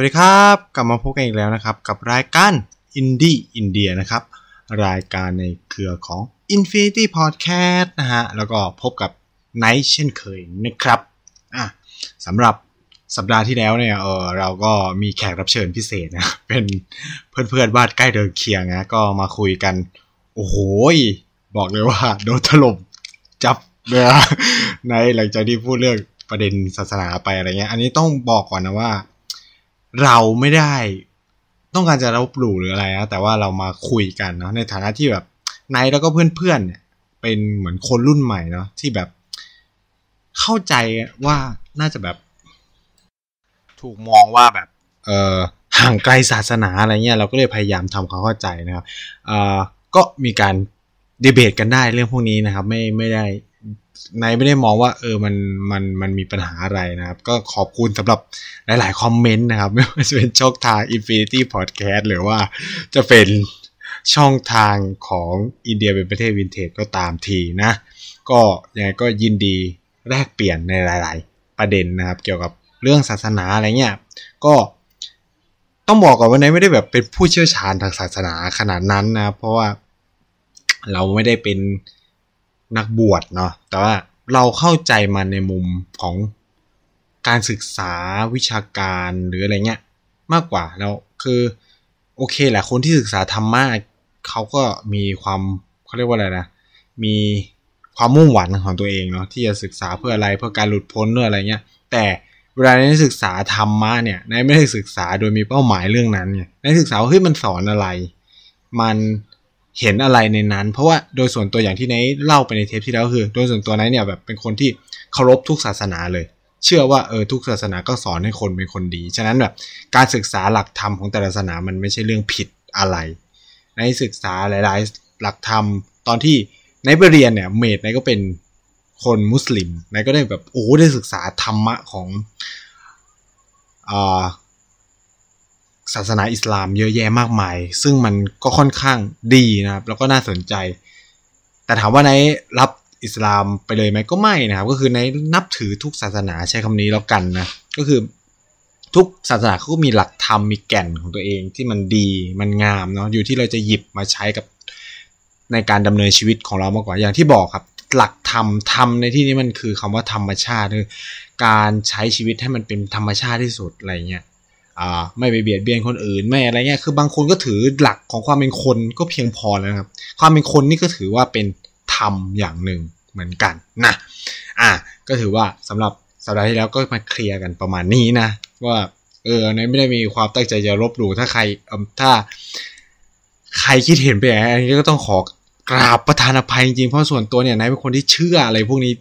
วัสดีครับ กลับมาพบกันอีกแล้วนะครับ กับรายการอินดี้อินเดียนะครับ รายการในเครือของ Infinity Podcast นะฮะแล้วก็พบกับไนท์เช่นเคยนะครับอ่ะสำหรับสัปดาห์ที่แล้วเนี่ยเออเราก็มีแขกรับเชิญพิเศษนะเป็นเพื่อนๆบ้านใกล้เดินเคียงนะก็มาคุยกัน โอ้โหบอกเลยว่า โดนถล่มจับเลยในหลังจากที่พูดเรื่องประเด็นศาสนาไปอะไรเงี้ยอันนี้ต้องบอกก่อนนะว่าเราไม่ได้ต้องการจะเราปลูกหรืออะไรนะ แต่ว่าเรามาคุยกันเนาะในฐานะที่แบบไนท์แล้วก็เพื่อนๆเนี่ยเป็นเหมือนคนรุ่นใหม่เนาะที่แบบ เข้าใจว่าน่าจะแบบ ถูกมองว่าแบบ เออห่างไกลศาสนาอะไรเงี้ยเราก็เลยพยายามทำความเข้าใจนะครับ เอ่อก็มีการดีเบตกันได้เรื่องพวกนี้นะครับ ไม่ไม่ได้นไม่ได้มองว่า เออมันมันมันมีปัญหาอะไรนะครับ ก็ขอบคุณสำหรับหลายๆคอมเมนต์นะครับไม่ว่าจะเป็นช่องทาง Infinity Podcast หรือว่าจะเป็นช่องทางของอินเดียเป็นประเทศวินเทจก็ตามทีนะ ก็ยังไงก็ยินดีแลกเปลี่ยนในหลาย ๆ ประเด็นนะครับ เกี่ยวกับเรื่องศาสนาอะไรเงี้ย ก็ต้องบอกก่อนว่านไม่ได้แบบเป็นผู้เชี่ยวชาญทางศาสนาขนาดนั้นนะเพราะว่าเราไม่ได้เป็นนักบวชเนาะแต่ว่าเราเข้าใจมันในมุมของการศึกษาวิชาการหรืออะไรเงี้ย มากกว่าแล้วคือโอเคแหละคนที่ศึกษาธรรมะเขาก็มีความเขาเรียกว่าอะไรนะ มีความมุ่งหวังของตัวเองเนาะที่จะศึกษาเพื่ออะไร เพื่อการหลุดพ้นเพื่ออะไรเงี้ยแต่เวลาในศึกษาธรรมะเนี่ยในไม่ได้ศึกษาโดยมีเป้าหมายเรื่องนั้นเนี่ยในศึกษาเฮ้ยมันสอนอะไร มันเห็นอะไรในนั้น เพราะว่าโดยส่วนตัวอย่างที่ไนท์เล่าไปในเทปที่แล้วคือ โดยส่วนตัวไนท์เนี่ยแบบเป็นคนที่เคารพทุกศาสนาเลย เชื่อว่าเออทุกศาสนาก็สอนให้คนเป็นคนดีฉะนั้นแบบการศึกษาหลักธรรมของแต่ละศาสนามันไม่ใช่เรื่องผิดอะไรในศึกษาหลาย ๆ หลักธรรมตอนที่ในไปเรียนเนี่ยเมดในก็เป็นคนมุสลิมนก็ได้แบบโอ้ได้ศึกษาธรรมะของอ่าศาสนาอิสลามเยอะแยะมากมาย ซึ่งมันก็ค่อนข้างดีนะครับ แล้วก็น่าสนใจ แต่ถามว่าไนรับอิสลามไปเลยไหมก็ไม่นะครับก็คือในนับถือทุกศาสนาใช้คำนี้แล้วกันนะก็คือทุกศาสนาเขาก็มีหลักธรรมมีแก่นของตัวเองที่มันดีมันงามเนาะอยู่ที่เราจะหยิบมาใช้กับในการดำเนินชีวิตของเรามากกว่าอย่างที่บอกครับหลักธรรมธรรมในที่นี้มันคือคำว่าธรรมชาติคือ การใช้ชีวิตให้มันเป็นธรรมชาติที่สุดอะไรเงี้ยอ่าไม่ไปเบียดเบียนคนอื่นไม่อะไรเงี้ยคือบางคนก็ถือหลักของความเป็นคนก็เพียงพอแล้วครับ ความเป็นคนนี่ก็ถือว่าเป็นธรรมอย่างหนึ่งเหมือนกันนะอ่ะก็ถือว่าสำหรับสัปดาห์ที่แล้วก็มาเคลียร์กันประมาณนี้นะ ว่าเออในไม่ได้มีความตั้งใจจะลบหลู่ถ้าใครถ้า ใครคิดเห็นไปอย่างนี้ก็ต้องขอกราบประธานอภัยจริงเพราะส่วนตัวเนี่ยนายเป็นคนที่เชื่ออะไรพวกนี้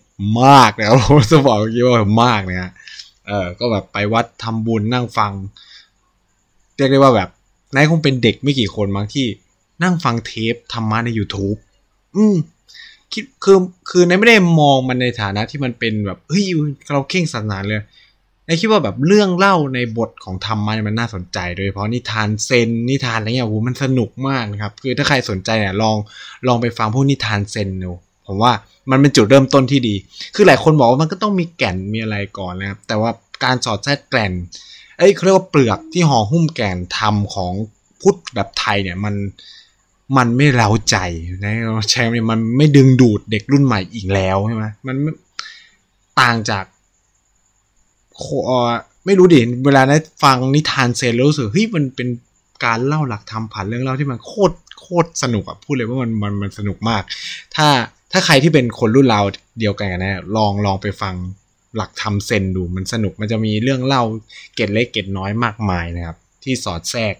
มากนะครับผมจะบอกว่ามากนะฮะเออก็แบบไปวัดทำบุญนั่งฟังเรียกได้ว่าแบบนายคงเป็นเด็กไม่กี่คนมั้งที่นั่งฟังเทปธรรมะใน YouTube อืมคิดคือคือนายไม่ได้มองมันในฐานะที่มันเป็นแบบเฮ้ยเราเข่งศาสนาเลยนายคิดว่าแบบเรื่องเล่าในบทของธรรมะมันน่าสนใจโดยเฉพาะนิทานเซนนิทานอะไรเงี้ยโอ้มันสนุกมากนะครับ คือถ้าใครสนใจเนี่ยลองลองไปฟังพวกนิทานเซนดูผมว่ามันเป็นจุดเริ่มต้นที่ดี คือหลายคนบอกว่ามันก็ต้องมีแก่นมีอะไรก่อนนะครับแต่ว่าการสอดแทรกแก่นเอ้ยเขาเรียกว่าเปลือกที่ห่อหุ้มแก่นทำของพุทธแบบไทย เนี่ยมันมันไม่เร้าใจนะแชมป์เนี่ยมันไม่ดึงดูดเด็กรุ่นใหม่อีกแล้วใช่ไหมมันต่างจากไม่รู้ดิเวลาได้ฟังนิทานเซนรู้สึกเฮ้ยมันเป็นการเล่าหลักธรรมผ่านเรื่องเล่าที่มันโคตรโคตรสนุกอะพูดเลยว่ามันมันมันสนุกมาก ถ้าถ้าใครที่เป็นคนรุ่นเราเดียวกันกันนะลองลองไปฟังหลักธรรมเซนดูมันสนุกมันจะมีเรื่องเล่าเกตเล็กเกตน้อยมากมายนะครับ ที่สอดแทรก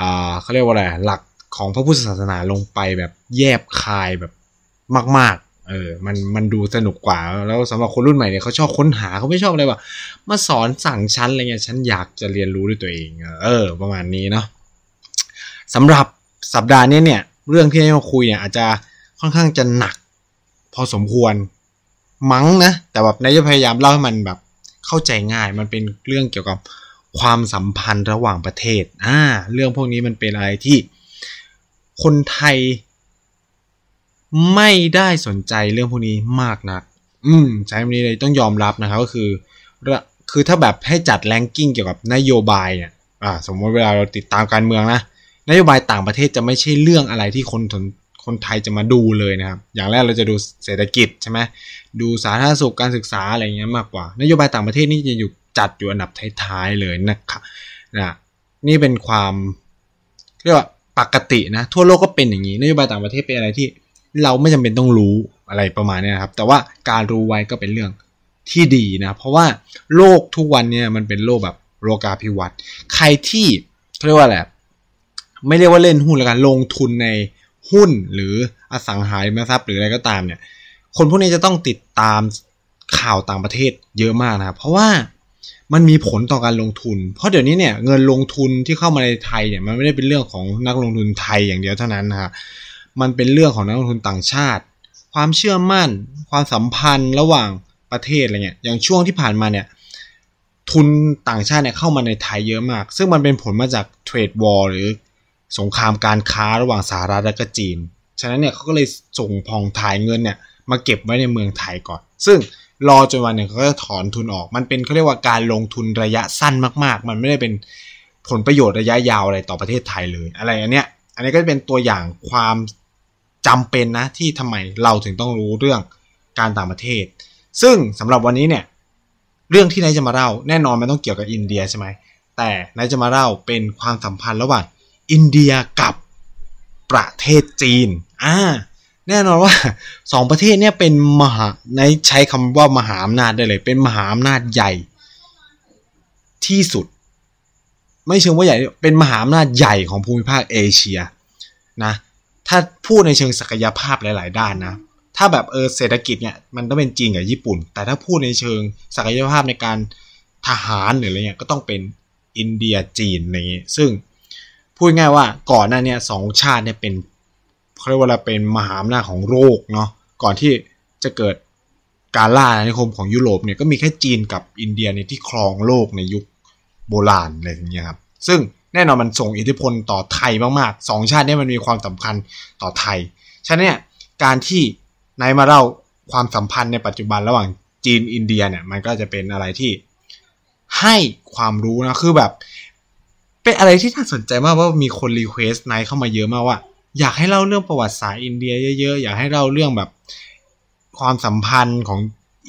อ่าเขาเรียกว่าอะไรหลักของพระพุทธศาสนาลงไปแบบแยบคายแบบมากๆเออมันมันดูสนุกกว่า แล้วสำหรับคนรุ่นใหม่เนี่ยเขาชอบค้นหาเขาไม่ชอบอะไรว่ามาสอนสั่งชั้นอะไรเงี้ยชั้นอยากจะเรียนรู้ด้วยตัวเองเออประมาณนี้เนาะสำหรับสัปดาห์นี้เนี่ยเรื่องที่ให้มาคุยเนี่ยอาจจะค่อนข้างจะหนัก พอสมควรมั้งนะ แต่แบบนายจะพยายามเล่าให้มันแบบเข้าใจง่าย มันเป็นเรื่องเกี่ยวกับความสัมพันธ์ระหว่างประเทศอ่าเรื่องพวกนี้มันเป็นอะไรที่ คนไทย ไม่ได้สนใจเรื่องพวกนี้มากนักอืมใช้คำนี้เลยต้องยอมรับนะครับก็คือ คือถ้าแบบให้จัดแรงกิ้งเกี่ยวกับนโยบายเนี่ย อ่า สมมติเวลาเราติดตามการเมืองนะนโยบายต่างประเทศจะไม่ใช่เรื่องอะไรที่คนคนไทยจะมาดูเลยนะครับอย่างแรกเราจะดูเศรษฐกิจใช่ไหมดูสาธารณสุข การศึกษาอะไรเงี้ยมากกว่า นโยบายต่างประเทศนี่จะอยู่จัดอยู่อันดับท้ายๆเลยนะคะนะนี่เป็นความเรียกว่าปกตินะทั่วโลกก็เป็นอย่างนี้ นโยบายต่างประเทศเป็นอะไรที่ เราไม่จำเป็นต้องรู้อะไรประมาณนี้นะครับ แต่ว่าการรู้ไว้ก็เป็นเรื่องที่ดีนะ เพราะว่าโลกทุกวันเนี่ยมันเป็นโลกแบบโลกาภิวัตน์ใครที่เรียกว่าแหละไม่เรียกว่าเล่นหุ้นแล้วกันลงทุนในหุ้นหรืออสังหาริมทรัพย์หรืออะไรก็ตามเนี่ยคนพวกนี้จะต้องติดตามข่าวต่างประเทศเยอะมากนะครับ เพราะว่ามันมีผลต่อการลงทุน เพราะเดี๋ยวนี้เนี่ยเงินลงทุนที่เข้ามาในไทยเนี่ยมันไม่ได้เป็นเรื่องของนักลงทุนไทยอย่างเดียวเท่านั้นนะับมันเป็นเรื่องของนักลงทุนต่างชาติ ความเชื่อมั่น ความสัมพันธ์ระหว่างประเทศอะไรเงี้ย อย่างช่วงที่ผ่านมาเนี่ยทุนต่างชาติเนี่ยเข้ามาในไทยเยอะมาก ซึ่งมันเป็นผลมาจากเทรดวอร์หรือสงครามการค้าระหว่างสหรัฐและจีน ฉะนั้นเนี่ยเขาก็เลยส่งผ่องถ่ายเงินเนี่ยมาเก็บไว้ในเมืองไทยก่อน ซึ่งรอจนวันหนึ่งเขาจะถอนทุนออก มันเป็นเขาเรียกว่าการลงทุนระยะสั้นมาก ๆ มันไม่ได้เป็นผลประโยชน์ระยะยาวอะไรต่อประเทศไทยเลย อะไรอันเนี้ย อันนี้ก็เป็นตัวอย่างความจำเป็นนะ ที่ทำไมเราถึงต้องรู้เรื่องการต่างประเทศ ซึ่งสำหรับวันนี้เนี่ยเรื่องที่นายจะมาเล่าแน่นอนมันต้องเกี่ยวกับอินเดียใช่ไหมแต่นายจะมาเล่าเป็นความสัมพันธ์ระหว่างอินเดียกับประเทศจีนอ่าแน่นอนว่าสองประเทศเนี่ยเป็นมหาในใช้คำว่ามหาอำนาจได้เลยเป็นมหาอำนาจใหญ่ที่สุด ไม่เชิงว่าใหญ่เป็นมหาอำนาจใหญ่ของภูมิภาคเอเชียนะถ้าพูดในเชิงศักยภาพหลาย ๆ ด้านนะถ้าแบบเออเศรษฐกิจเนี่ยมันต้องเป็นจีนกับญี่ปุ่น แต่ถ้าพูดในเชิงศักยภาพในการทหารหรืออะไรเงี้ยก็ต้องเป็นอินเดียจีนอะไรเงี้ยซึ่งพูดง่ายว่าก่อนหน้านี้สองชาติเนี่ยเป็นเาเรียกว่าเป็นมหาอำนาจของโรคเนาะก่อนที่จะเกิดการล่าอาณานิคมของยุโรปเนี่ยก็มีแค่จีนกับอินเดียเนี่ยที่ครองโลกในยุคโบราณอะไรอย่างเงี้ยครับซึ่งแน่นอนมันส่งอิทธิพลต่อไทยมากๆสองชาตินี้มันมีความสำคัญต่อไทย ฉะนั้นเนี่ยการที่นายมาเล่าความสัมพันธ์ในปัจจุบันระหว่างจีนอินเดียเนี่ยมันก็จะเป็นอะไรที่ให้ความรู้นะคือแบบ เป็นอะไรที่น่าสนใจมากว่ามีคนรีเควสไนายเข้ามาเยอะมากว่าอยากให้เล่าเรื่องประวัติศาสตร์อินเดีย เยอะๆ อยากให้เล่าเรื่องแบบความสัมพันธ์ของ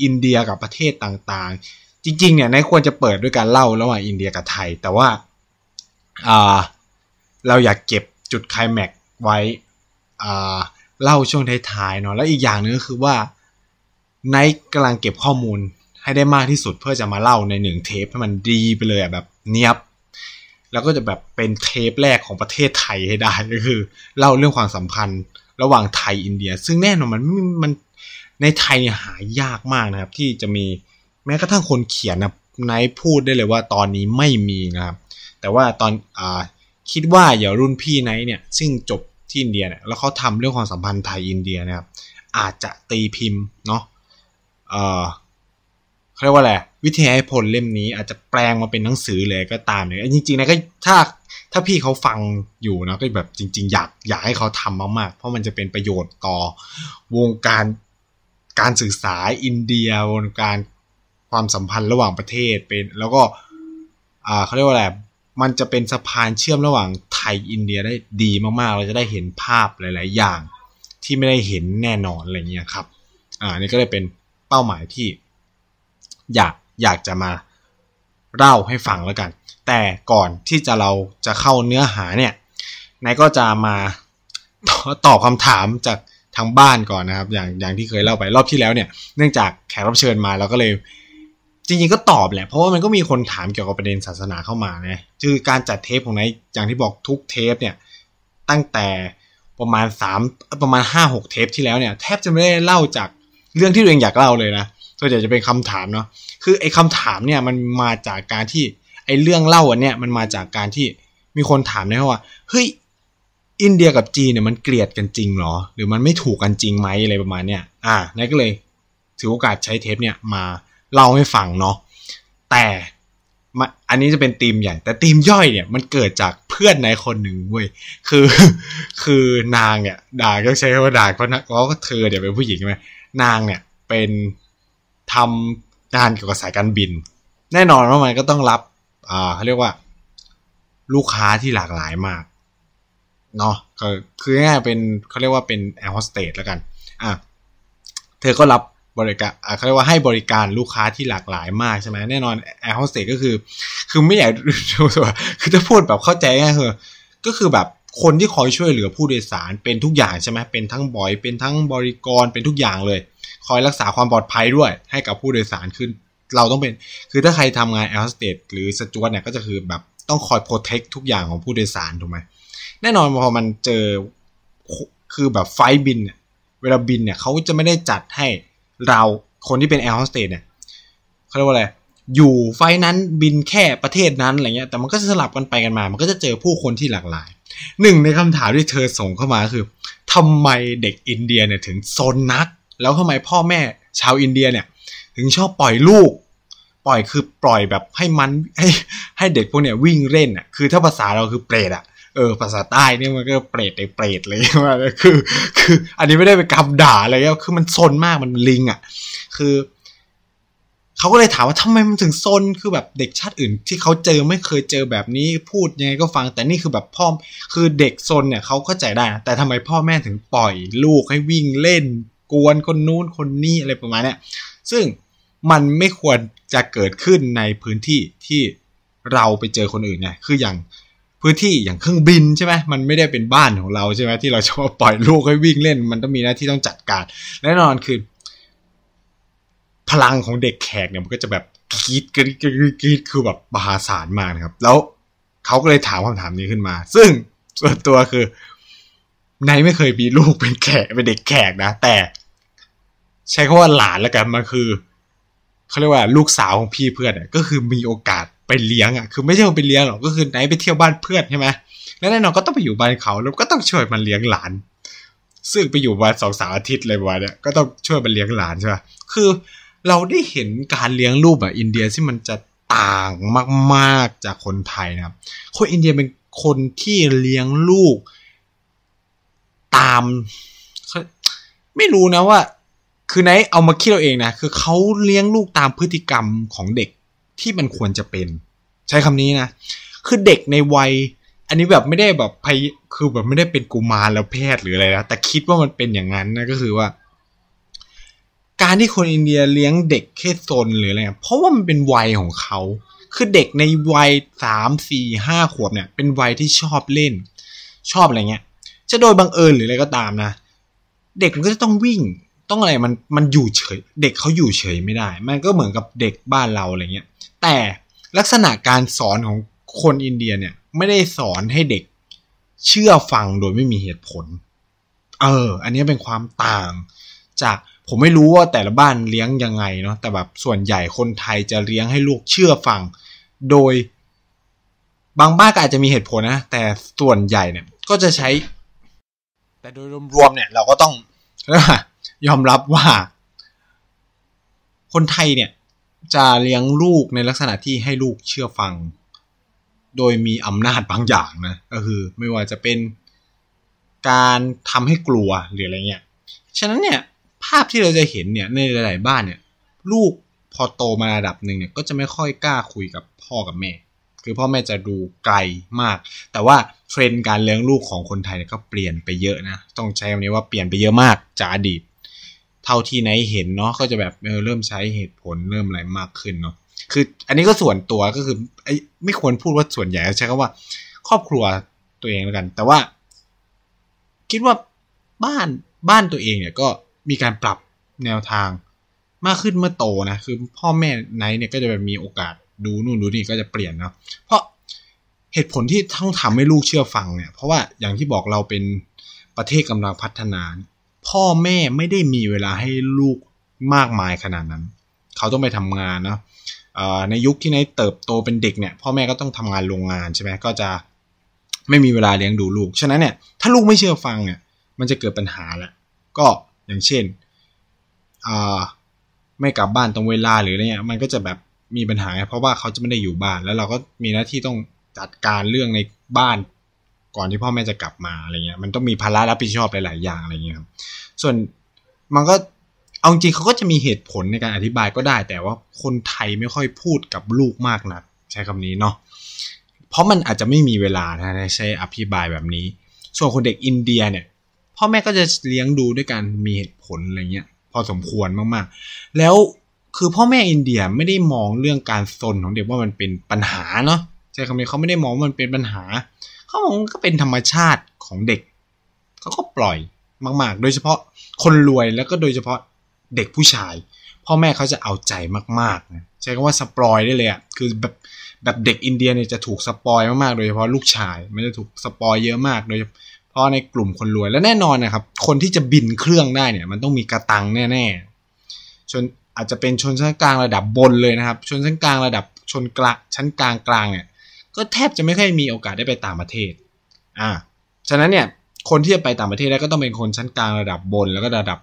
อินเดียกับประเทศต่าง ๆ จริงๆ เนี่ยนายควรจะเปิดด้วยการเล่าระหว่างอินเดียกับไทย แต่ว่าเราอยากเก็บจุดไคลแม็กไว้เล่าช่วงท้ายๆเนาะแล้วอีกอย่างนึงก็คือว่านายกำลังเก็บข้อมูลให้ได้มากที่สุดเพื่อจะมาเล่าในหนึ่งเทปให้มันดีไปเลยแบบเนียบแล้วก็จะแบบเป็นเทปแรกของประเทศไทยให้ได้ก็คือเล่าเรื่องความสัมพันธ์ระหว่างไทยอินเดีย ซึ่งแน่นอนมันมันในไทยหายากมากนะครับ ที่จะมี แม้กระทั่งคนเขียนนะไนพูดได้เลยว่าตอนนี้ไม่มีนะครับ แต่ว่าตอนอ่าคิดว่าอย่ารุ่นพี่ไนเนี่ย ซึ่งจบที่อินเดียเนี่ย แล้วเขาทำเรื่องความสัมพันธ์ไทยอินเดียนะครับอาจจะตีพิมพ์เนาะอ่เขาเรียกว่าอะไรวิทยาพลเล่มนี้อาจจะแปลงมาเป็นหนังสือเลยก็ตามเนี่ยจริงๆนะก็ถ้าถ้าพี่เขาฟังอยู่นะก็แบบจริง ๆ อยากอยากให้เขาทำมากๆเพราะมันจะเป็นประโยชน์ต่อวงการการสื่อสารอินเดียวงการความสัมพันธ์ระหว่างประเทศเป็นแล้วก็อ่าเขาเรียกว่าอะไรมันจะเป็นสะพานเชื่อมระหว่างไทยอินเดียได้ดีมากๆเราจะได้เห็นภาพหลาย ๆ อย่างที่ไม่ได้เห็นแน่นอนอะไรเงี้ยครับอ่านี่ก็เลยเป็นเป้าหมายที่อยากอยากจะมาเล่าให้ฟังแล้วกัน แต่ก่อนที่จะเราจะเข้าเนื้อหาเนี่ยนายก็จะมาตอบคำถามจากทางบ้านก่อนนะครับ อย่างอย่างที่เคยเล่าไปรอบที่แล้วเนี่ย เนื่องจากแขกรับเชิญมาเราก็เลย จริงๆก็ตอบแหละเพราะว่ามันก็มีคนถามเกี่ยวกับประเด็นศาสนาเข้ามานะคือการจัดเทปของนายอย่างที่บอกทุกเทปเนี่ยตั้งแต่ประมาณ3ประมาณ5 6เทปที่แล้วเนี่ย แทบจะไม่ได้เล่าจากเรื่องที่ตัวเองอยากเล่าเลยนะส่วนใหญ่จะเป็นคำถามเนาะ คือไอ้คาถามเนี่ยมันมาจากการที่ ไอ้เรื่องเล่าอันเนี้ยมันมาจากการที่มีคนถามนะว่าเฮ้ย อินเดียกับจีนเนี่ยมันเกลียดกันจริงหรอ หรือมันไม่ถูกกันจริงไหมอะไรประมาณเนี้ยอ่านายก็เลย ถือโอกาสใช้เทปเนี่ยมาเล่าให้ฟังเนาะแต่อันนี้จะเป็นธีมใหญ่แต่ธีมย่อยเนี่ย มันเกิดจากเพื่อนนายคนหนึ่งเว้ยคือ คือนางเนี่ยด่าก็ใช้คำว่าด่าเพราะเพรก็เธอเดี๋ยวเป็นผู้หญิงใช่ไหมนางเนี่ยเป็นทำงานเกี่ยวกับสายการบิน แน่นอนว่ามันก็ต้องรับ อ่าเขาเรียกว่า ลูกค้าที่หลากหลายมากเนาะคือง่ายเป็นเขาเรียกว่าเป็นแอร์โฮสเตสแล้วกันอ่ะเธอ ก็รับบริการเขาเรียกว่าให้บริการลูกค้าที่หลากหลายมากใช่ไหมแน่นอนแอร์โฮสเตสก็คือ คือไม่อยากรูต่วคือถ้าพูดแบบเข้าใจง่ายคือก็คือแบบคนที่คอยช่วยเหลือผู้โดยสารเป็นทุกอย่างใช่ไหมเป็นทั้งบอยเป็นทั้งบริกรเป็นทุกอย่างเลยคอยรักษาความปลอดภัยด้วยให้กับผู้โดยสารขึ้นเราต้องเป็นคือถ้าใครทำงานแอร์สเตดหรือ สจวตเนี่ย ก็จะคือแบบต้องคอยโปรเทคทุกอย่างของผู้โดยสารถูกไหมแน่นอน พอมันเจอคือแบบไฟบิน เวลาบินเนี่ยเขาจะไม่ได้จัดให้เราคนที่เป็นแอร์โฮสเตสเนี่ยเขาเรียกว่าอะไร อยู่ไฟนั้นบินแค่ประเทศนั้นอะไรเงี้ยแต่มันก็จะสลับกันไปกันมามันก็จะเจอผู้คนที่หลากหลายหนึ่งในคำถามที่เธอส่งเข้ามาคือ ทำไมเด็กอินเดียเนี่ยถึงโซนนักแล้วทำไมพ่อแม่ชาวอินเดียเนี่ย ถึงชอบปล่อยลูก ปล่อยคือปล่อยแบบให้มันให้ให้เด็กพวกเนี่ยวิ่งเล่นอ่ะคือ ถ้าภาษาเราคือเปรตอ่ะเออ ภาษาใต้เนี่ยมันก็เปรตเลยเปรตเลยว่าคือ คืออันนี้ไม่ได้เป็นคำด่าอะไรก็คือมันซนมากมันลิงอ่ะ คือเขาก็เลยถามว่าทำไมมันถึงซนคือแบบเด็กชาติอื่น ที่เขาเจอไม่เคยเจอแบบนี้พูดยังไงก็ฟังแต่นี่คือแบบพ่อคือเด็กซนเนี่ยเขาเข้าใจได้นะแต่ทำไมพ่อแม่ถึงปล่อยลูกให้วิ่งเล่นกวนคนนู้นคนนี้อะไรประมาณนี้ซึ่งมันไม่ควรจะเกิดขึ้นในพื้นที่ที่เราไปเจอคนอื่นเนี่ยคืออย่างพื้นที่อย่างเครื่องบินใช่ไหมมันไม่ได้เป็นบ้านของเราใช่ไหมที่เราจะมาปล่อยลูกให้วิ่งเล่น มันต้องมีหน้าที่ต้องจัดการ แน่นอนคือ พลังของเด็กแขกเนี่ยมันก็จะแบบกรีดกรีดกรีดกรีดคือแบบมหาศาลมากนะครับ แล้วเขาก็เลยถามคำถามนี้ขึ้นมา ซึ่งส่วนตัวคือนายไม่เคยมีลูกเป็นแขกเป็นเด็กแขกนะ แต่ ใช้คำว่าหลานแล้วกันมันคือเขาเรียกว่าลูกสาวของพี่เพื่อนก็คือมีโอกาสไปเลี้ยงอ่ะคือไม่ใช่ไปเลี้ยงหรอกก็คือไหนไปเที่ยวบ้านเพื่อนใช่ไหมแล้วแน่นอนก็ต้องไปอยู่บ้านเขาแล้วก็ต้องช่วยมันเลี้ยงหลานซึ่งไปอยู่วันสองสามอาทิตย์เลยวันเนี่ยก็ต้องช่วยมันเลี้ยงหลานใช่ไหมคือเราได้เห็นการเลี้ยงลูกแบบอินเดียที่มันจะต่างมากๆจากคนไทยนะครับ คนอินเดียเป็นคนที่เลี้ยงลูกตามไม่รู้นะว่า คือไนเอามาคิดเราเองนะคือเขาเลี้ยงลูกตามพฤติกรรมของเด็กที่มันควรจะเป็น ใช้คำนี้นะ คือเด็กในวัย อันนี้แบบไม่ได้แบบพยคือแบบไม่ได้เป็นกุมารแล้วแพทย์หรืออะไรนะแต่คิดว่ามันเป็นอย่างนั้นนะก็คือว่า การที่คนอินเดียเลี้ยงเด็กแค่โซนหรืออะไรเพราะว่ามันเป็นวัยของเขา คือเด็กในวัยสามสี่ห้าขวบเนี่ย เป็นวัยที่ชอบเล่นชอบอะไรเงี้ยจะโดยบังเอิญหรืออะไรก็ตามนะ เด็กมันก็จะต้องวิ่ง ต้องอะไรมันมันอยู่เฉย เด็กเขาอยู่เฉยไม่ได้มันก็เหมือนกับเด็กบ้านเราอะไรเงี้ยแต่ลักษณะการสอนของคนอินเดียเนี่ย ไม่ได้สอนให้เด็กเชื่อฟังโดยไม่มีเหตุผล เอออันนี้เป็นความต่าง จากผมไม่รู้ว่าแต่ละบ้านเลี้ยงยังไงเนาะแต่แบบส่วนใหญ่คนไทยจะเลี้ยงให้ลูกเชื่อฟัง โดย บางบ้านก็อาจจะมีเหตุผลนะแต่ส่วนใหญ่เนี่ยก็จะใช้แต่โดยรวมเนี่ยเราก็ต้องยอมรับว่าคนไทยเนี่ยจะเลี้ยงลูกในลักษณะที่ให้ลูกเชื่อฟัง โดยมีอำนาจบางอย่างนะก็คือไม่ว่าจะเป็นการทำให้กลัวหรืออะไรเงี้ยฉะนั้นเนี่ย ภาพที่เราจะเห็นเนี่ยในหลายๆบ้านเนี่ยลูกพอโตมาระดับหนึ่งเนี่ยก็จะไม่ค่อยกล้าคุยกับพ่อกับแม่คือพ่อแม่จะดูไกลมาก แต่ว่าเทรนด์การเลี้ยงลูกของคนไทยเนีก็เปลี่ยนไปเยอะนะ ต้องใช้คำนี้ว่าเปลี่ยนไปเยอะมาก จากอดีต เท่าที่ไหนเห็นเนาะก็จะแบบเเริ่มใช้เหตุผลเริ่มอะไรมากขึ้นเนาะ คืออันนี้ก็ส่วนตัวก็คือไม่ควรพูดว่าส่วนใหญ่ใช้คำว่า ครอบครัวตัวเองแล้วกัน แต่ว่าคิดว่าบ้านบ้านตัวเองเนี่ยก็มีการปรับแนวทางมากขึ้นเมื่อโตนะ คือ พ่อแม่ไหนเนี่ยก็จะแบบมีโอกาสดูนู่นดูนี่ก็จะเปลี่ยนนะเพราะเหตุผลที่ต้องทำให้ลูกเชื่อฟังเนี่ย เพราะว่าอย่างที่บอกเราเป็นประเทศกำลังพัฒนา พ่อแม่ไม่ได้มีเวลาให้ลูกมากมายขนาดนั้น เขาต้องไปทำงานนะในยุคที่านเติบโตเป็นเด็กเนี่ย พ่อแม่ก็ต้องทำงานโรงงานใช่ไหมก็จะไม่มีเวลาเลี้ยงดูลูก ฉะนั้นเนี่ย ถ้าลูกไม่เชื่อฟังเนี่ย มันจะเกิดปัญหาแหละ ก็อย่างเช่นไม่กลับบ้านตรงเวลาหรืออะไรเงี้ย มันก็จะแบบมีปัญหาเพราะว่าเขาจะไม่ได้อยู่บ้าน แล้วเราก็มีหน้าที่ต้องจัดการเรื่องในบ้าน ก่อนที่พ่อแม่จะกลับมาอะไรเงี้ยมันต้องมีภาระรับผิดชอบหลายๆอย่างอะไรเงี้ยครับส่วนมันก็ เอาจริงเขาก็จะมีเหตุผลในการอธิบายก็ได้ แต่ว่าคนไทยไม่ค่อยพูดกับลูกมากนักใช้คำนี้เนาะเพราะมันอาจจะไม่มีเวลานะใช้อธิบายแบบนี้ ส่วนคนเด็กอินเดียเนี่ยพ่อแม่ก็จะเลี้ยงดูด้วยการมีเหตุผลอะไรเงี้ย พอสมควรมาก ๆ แล้วคือพ่อแม่อินเดียไม่ได้มองเรื่องการซนของเด็กว่ามันเป็นปัญหาเนาะใช่คำนี้เขาไม่ได้มองมันเป็นปัญหาเขามองก็เป็นธรรมชาติของเด็กเขาก็ปล่อยมากๆ โดยเฉพาะคนรวยแล้วก็โดยเฉพาะเด็กผู้ชายพ่อแม่เขาจะเอาใจมากๆนะใช้คำว่าสปอยได้เลยอะ่ะคือแบบแบบเด็กอินเดียเนี่ยจะถูกสปอยมากๆโดยเฉพาะลูกชายมันจะถูกสปอยเยอะมากโดยเฉพาะในกลุ่มคนรวยและแน่นอนนะครับ คนที่จะบินเครื่องได้เนี่ย มันต้องมีกระตังแน่ๆจนอาจจะเป็นชนชั้นกลางระดับบนเลยนะครับ ชนชั้นกลางระดับชนกลางชั้นกลางกลางเนี่ย ก็แทบจะไม่ค่อยมีโอกาสได้ไปต่างประเทศ อ่า ฉะนั้นเนี่ย คนที่จะไปต่างประเทศได้ก็ต้องเป็นคนชั้นกลางระดับบนแล้วก็ระดับ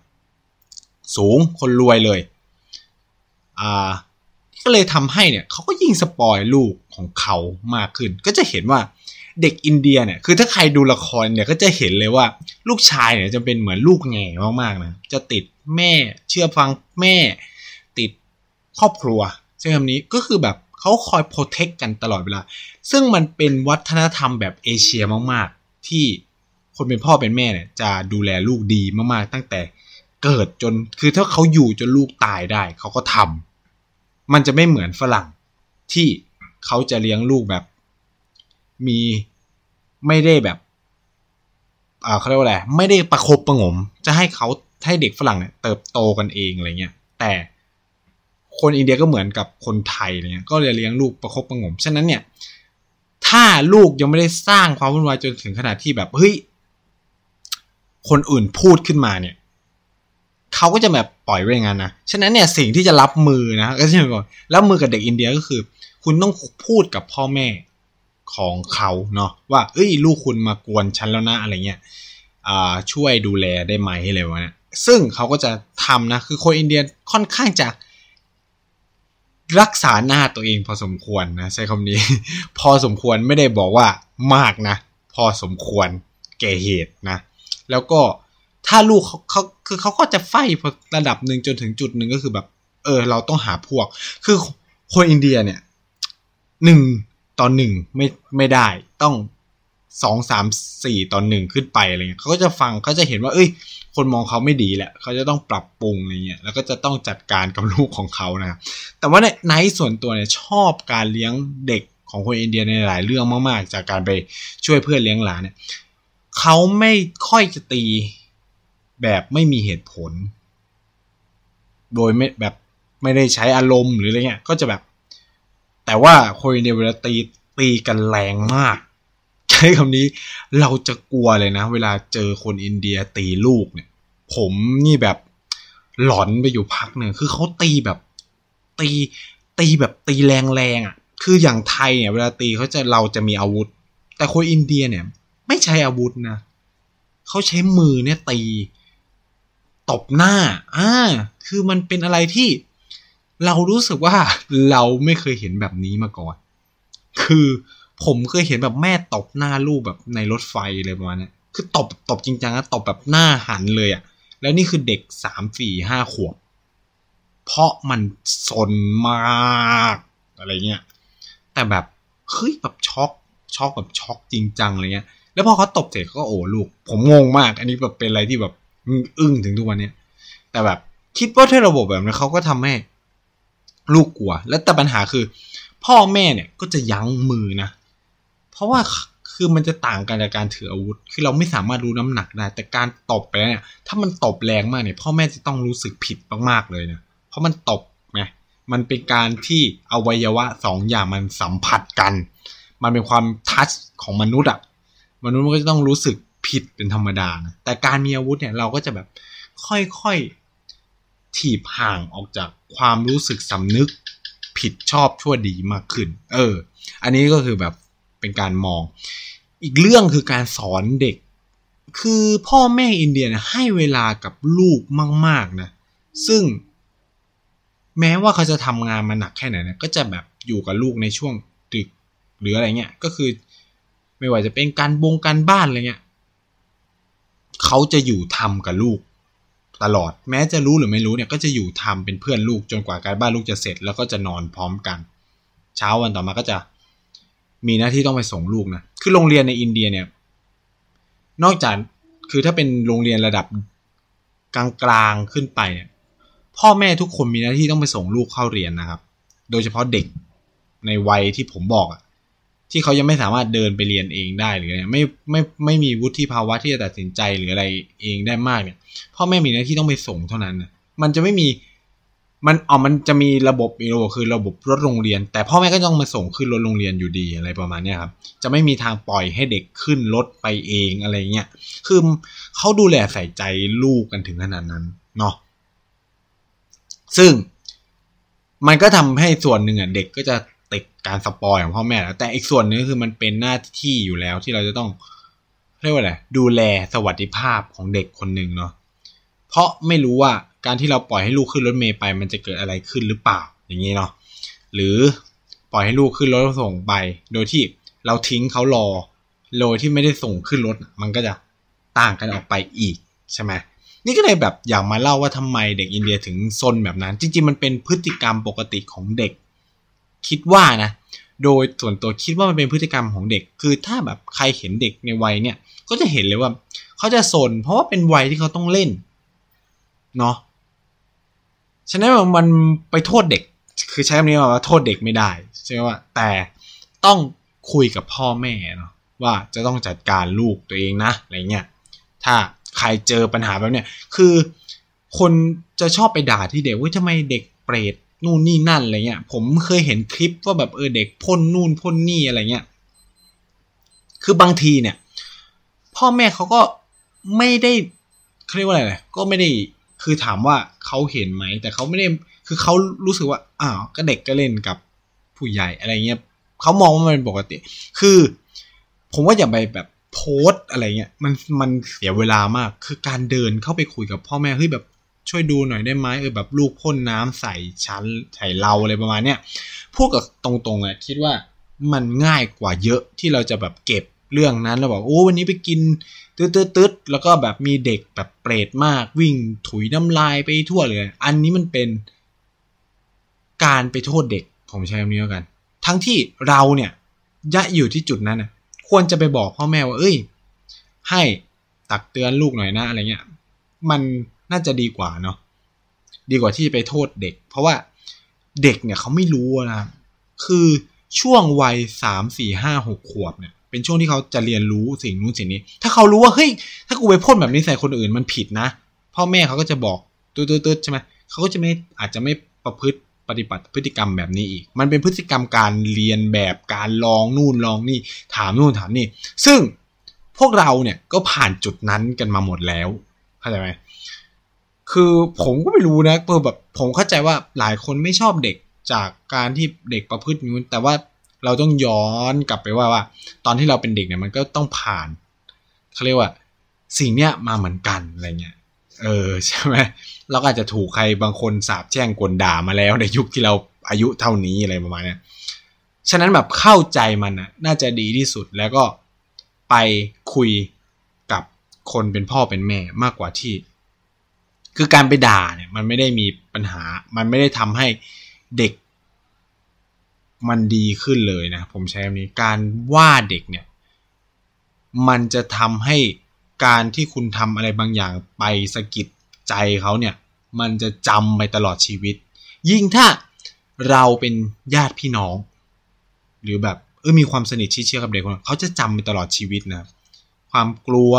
สูงคนรวยเลย อ่า ก็เลยทำให้เนี่ยเขาก็ยิ่งสปอยลูกของเขามากขึ้น ก็จะเห็นว่าเด็กอินเดียเนี่ย คือถ้าใครดูละครเนี่ย ก็จะเห็นเลยว่าลูกชายเนี่ยจะเป็นเหมือนลูกแง่มากๆนะ จะติดแม่ เชื่อฟังแม่ครอบครัวใช้คำนี้ก็คือแบบเขาคอยโปรเทคกันตลอดเวลาซึ่งมันเป็นวัฒนธรรมแบบเอเชียมาก ๆ ที่คนเป็นพ่อเป็นแม่เนี่ย จะดูแลลูกดีมากๆ ตั้งแต่เกิดจนคือถ้าเขาอยู่จนลูกตายได้เขาก็ทำ มันจะไม่เหมือนฝรั่งที่เขาจะเลี้ยงลูกแบบ มีไม่ได้แบบอ่าเขาเรียกว่าอะไรไม่ได้ประครบประงม จะให้เขาให้เด็กฝรั่งเนี่ยเติบโตกันเองอะไรเงี้ยแต่คนอินเดียก็เหมือนกับคนไทยเนี่ย ก็เลยเลี้ยงลูกประคบประงม ฉะนั้นเนี่ย ถ้าลูกยังไม่ได้สร้างความวุ่นวายจนถึงขนาดที่แบบเฮ้ย คนอื่นพูดขึ้นมาเนี่ย เขาก็จะแบบปล่อยไว้อย่างนั้นนะฉะนั้นเนี่ยสิ่งที่จะรับมือนะ ก็ใช่ไหมก่อนรับมือกับเด็กอินเดียก็คือ คุณต้องพูดกับพ่อแม่ของเขาเนาะว่าเอ้ย ลูกคุณมากวนฉันแล้วนะอะไรเงี้ยช่วยดูแลได้ไหมอะไรวะเนี่ยซึ่งเขาก็จะทำนะ คือคนอินเดียค่อนข้างจะรักษาหน้าตัวเองพอสมควรนะใช้คำนี้ พอสมควรไม่ได้บอกว่ามากนะ พอสมควรแก่เหตุนะ แล้วก็ถ้าลูกเขาเขาคือเขาก็จะไฟพอระดับหนึ่งจนถึงจุดหนึ่งก็คือแบบ เออเราต้องหาพวก คือคนอินเดียเนี่ยหนึ่งตอนหนึ่งไม่ไม่ได้ต้องสองสามสี่ตอนหนึ่งขึ้นไปอะไรเงี้ยเขาก็จะฟังเขาจะเห็นว่า เอ้ย คนมองเขาไม่ดีแหละ เขาจะต้องปรับปรุงอะไรเงี้ย แล้วก็จะต้องจัดการกับลูกของเขานะ แต่ว่าใน่นในส่วนตัวเนี่ยชอบการเลี้ยงเด็กของคนอินเดียในหลายเรื่องมากๆ จากการไปช่วยเพื่อนเลี้ยงหลานเนี่ยเขาไม่ค่อยจะตีแบบไม่มีเหตุผล โดยไม่แบบไม่ได้ใช้อารมณ์หรืออะไรเงี้ย ก็จะแบบ แต่ว่าคนอินเดียเวลาตีตีกันแรงมากช้คำนี้เราจะกลัวเลยนะเวลาเจอคนอินเดียตีลูกเนี่ย ผมนี่แบบหลอนไปอยู่พักหนึ่งคือเขาตีแบบ ตีตีแบบตีแรงๆอ่ะ คืออย่างไทยเนี่ย เวลาตีเขาจะเราจะมีอาวุธ แต่คนอินเดียเนี่ย ไม่ใช้อาวุธนะเขาใช้มือเนี่ย ตีตบหน้าอ่าคือมันเป็นอะไรที่เรารู้สึกว่าเราไม่เคยเห็นแบบนี้มาก่อน คือผมเคยเห็นแบบแม่ตบหน้าลูกแบบในรถไฟเลยประมาณนี้คือตบตบจริงจังนะตบแบบหน้าหันเลยอะ่ะ แล้วนี่คือเด็กสามสี่ห้าขวบ เพราะมันสนมากอะไรเงี้ย แต่แบบเฮ้ยแบบช็อกช็อกแบบช็อกจริงจังอะไรเงี้ย แล้วพอเขาตบเสร็จก็โอ้ลูกผมงงมากอันนี้แบบเป็นอะไรที่แบบอึ้งถึงทุกวันเนี้ยแต่แบบคิดว่าถ้าระบบแบบนี้เขาก็ทำให้ลูกกลัว แล้วแต่ปัญหาคือ พ่อแม่เนี่ยก็จะยั้งมือนะเพราะว่าคือมันจะต่างกันจากการถืออาวุธคือเราไม่สามารถรู้น้ำหนักได้ แต่การตบไปเนี่ยถ้ามันตบแรงมากเนี่ยพ่อแม่จะต้องรู้สึกผิดมากๆเลยเนะ เพราะมันตบไงมันเป็นการที่อวัยวะสองอย่างมันสัมผัสกันมันเป็นความทัชของมนุษย์อะมนุษย์มันก็จะต้องรู้สึกผิดเป็นธรรมดานะแต่การมีอาวุธเนี่ยเราก็จะแบบค่อยๆถีบห่างออกจากความรู้สึกสำนึกผิดชอบชั่วดีมากขึ้น เอออันนี้ก็คือแบบเป็นการมอง อีกเรื่องคือการสอนเด็ก คือพ่อแม่อินเดียนะให้เวลากับลูกมากๆนะ ซึ่ง แม้ว่าเขาจะทำงานมาหนักแค่ไหนนะก็จะแบบอยู่กับลูกในช่วงดึก หรืออะไรเงี้ย ก็คือไม่ว่าจะเป็นการบงการบ้านอะไรเงี้ย เขาจะอยู่ ทำกับลูก ตลอด แม้จะรู้หรือไม่รู้เนี่ย ก็จะอยู่ทำเป็นเพื่อนลูกจนกว่าการบ้านลูกจะเสร็จแล้วก็จะนอนพร้อมกัน เช้าวันต่อมาก็จะมีหน้าที่ต้องไปส่งลูกนะ คือโรงเรียนในอินเดียเนี่ย นอกจากคือถ้าเป็นโรงเรียนระดับกลางๆขึ้นไปเนี่ยพ่อแม่ทุกคนมีหน้าที่ต้องไปส่งลูกเข้าเรียนนะครับ โดยเฉพาะเด็กในวัยที่ผมบอกอะที่เขายังไม่สามารถเดินไปเรียนเองได้หรือเนี่ยไม่ไม่ไม่มีวุฒิภาวะที่จะตัดสินใจหรืออะไรเองได้มากเนี่ย พ่อแม่มีหน้าที่ต้องไปส่งเท่านั้นนะมันจะไม่มีมันอ๋อมันจะมีระบบอีโรคือระบบรถโรงเรียน แต่พ่อแม่ก็ต้องมาส่งขึ้นรถโรงเรียนอยู่ดีอะไรประมาณนี้ครับ จะไม่มีทางปล่อยให้เด็กขึ้นรถไปเองอะไรเงี้ย คือเขาดูแลใส่ใจลูกกันถึงขนาดนั้นเนาะ ซึ่งมันก็ทำให้ส่วนหนึ่งอ่ะเด็กก็จะติดการสปอยของพ่อแม่แล้วแต่อีกส่วนนึงคือมันเป็นหน้าที่อยู่แล้วที่เราจะต้องเรียกว่าอะไร ดูแลสวัสดิภาพของเด็กคนหนึ่งเนาะ เพราะไม่รู้ว่าการที่เราปล่อยให้ลูกขึ้นรถเมย์ไป มันจะเกิดอะไรขึ้นหรือเปล่าอย่างนี้เนาะหรือปล่อยให้ลูกขึ้นรถส่งไป โดยที่เราทิ้งเขารอโดยที่ไม่ได้ส่งขึ้นรถมันก็จะต่างกันออกไปอีกใช่ไหมนี่ก็เลยแบบอยากมาเล่าว่าทำไมเด็กอินเดียถึงซนแบบนั้น จริงๆ มันเป็นพฤติกรรมปกติของเด็ก คิดว่านะ โดยส่วนตัวคิดว่ามันเป็นพฤติกรรมของเด็กคือถ้าแบบใครเห็นเด็กในวัยเนี่ยก็จะเห็นเลยว่าเขาจะซนเพราะว่าเป็นวัยที่เขาต้องเล่นเนาะฉะนั้นมันไปโทษเด็ก คือใช้คำนี้ว่าโทษเด็กไม่ได้ใช่ไหมว่าแต่ต้องคุยกับพ่อแม่เนาะว่าจะต้องจัดการลูกตัวเองนะอะไรเงี้ยถ้าใครเจอปัญหาแบบเนี้ยคือคนจะชอบไปด่าที่เด็กว่าทำไมเด็กเปรตนู่นนี่นั่นอะไรเงี้ยผมเคยเห็นคลิปว่าแบบเออเด็กพ่นนู่นพ่นนี่อะไรเงี้ยคือบางทีเนี่ย พ่อแม่เขาก็ไม่ได้เขาเรียกว่าอะไร ก็ไม่ได้คือถามว่าเขาเห็นไหม แต่เขาไม่ได้คือเขารู้สึกว่าอ้าวก็เด็กก็เล่นกับผู้ใหญ่อะไรเงี้ยเขามองว่ามันเป็นปกติคือผมว่าอย่าไปแบบโพสอะไรเงี้ยมันมันเสียเวลามาก คือการเดินเข้าไปคุยกับพ่อแม่เฮ้ยแบบช่วยดูหน่อยได้ไหมเออแบบลูกพ่นน้ำใส่ชั้น ใส่เราอะไรประมาณเนี้ยพูดกับตรงๆอะคิดว่ามันง่ายกว่าเยอะที่เราจะแบบเก็บเรื่องนั้นแล้วบอกโอ้วันนี้ไปกินตืดตืดตืดแล้วก็แบบมีเด็กแบบเปรตมากวิ่งถุยน้ำลายไปทั่วเลย อันนี้มันเป็น การไปโทษเด็กผมใช้คำนี้แล้วกัน ทั้งที่เราเนี่ย ยะอยู่ที่จุดนั้นนะควรจะไปบอกพ่อแม่ว่าเอ้ย ให้ตักเตือนลูกหน่อยนะ อะไรเงี้ย มันน่าจะดีกว่าเนาะดีกว่าที่ไปโทษเด็ก เพราะว่าเด็กเนี่ยเขาไม่รู้นะคือช่วงวัยสามสี่ห้าหกขวบเนี่ยเป็นช่วงที่เขาจะเรียนรู้สิ่งนู้นสิ่งนี้ ถ้าเขารู้ว่าเฮ้ย ถ้ากูไปพ่นแบบนี้ใส่คนอื่น มันผิดนะ พ่อแม่เขาก็จะบอกตุ๊ดตืดใช่ไหมเขาก็จะไม่อาจจะไม่ประพฤติปฏิบัติพฤติกรรมแบบนี้อีก มันเป็นพฤติกรรมการเรียนแบบการลองนู่นลองนี่ถามนู่นถามนี่ ซึ่งพวกเราเนี่ยก็ผ่านจุดนั้นกันมาหมดแล้ว เข้าใจไหมคือผมก็ไม่รู้นะเออแบบผมเข้าใจว่าหลายคนไม่ชอบเด็กจากการที่เด็กประพฤตินู้นแต่ว่าเราต้องย้อนกลับไปว่าว่า ตอนที่เราเป็นเด็กเนี่ยมันก็ต้องผ่านเขาเรียกว่า สิ่งเนี้ยมาเหมือนกันอะไรเงี้ยเออใช่ไหมเราก็อาจจะถูกใครบางคนสาบแช่งกลด่ามาแล้ว ในยุคที่เราอายุเท่านี้อะไรประมาณเนี้ย ฉะนั้นแบบเข้าใจมันนะน่าจะดีที่สุดแล้วก็ไปคุยกับคนเป็นพ่อเป็นแม่มากกว่าที่ คือการไปด่าเนี่ย มันไม่ได้มีปัญหา มันไม่ได้ทำให้เด็กมันดีขึ้นเลยนะผมใช้คำนี้ การว่าเด็กเนี่ย มันจะทำให้การที่คุณทำอะไรบางอย่างไปสะกิดใจเขาเนี่ย มันจะจำไปตลอดชีวิต ยิ่งถ้าเราเป็นญาติพี่น้อง หรือแบบ เออมีความสนิทชิดเชื่อกับเด็กคนนนั้เขาจะจำไปตลอดชีวิตนะความกลัว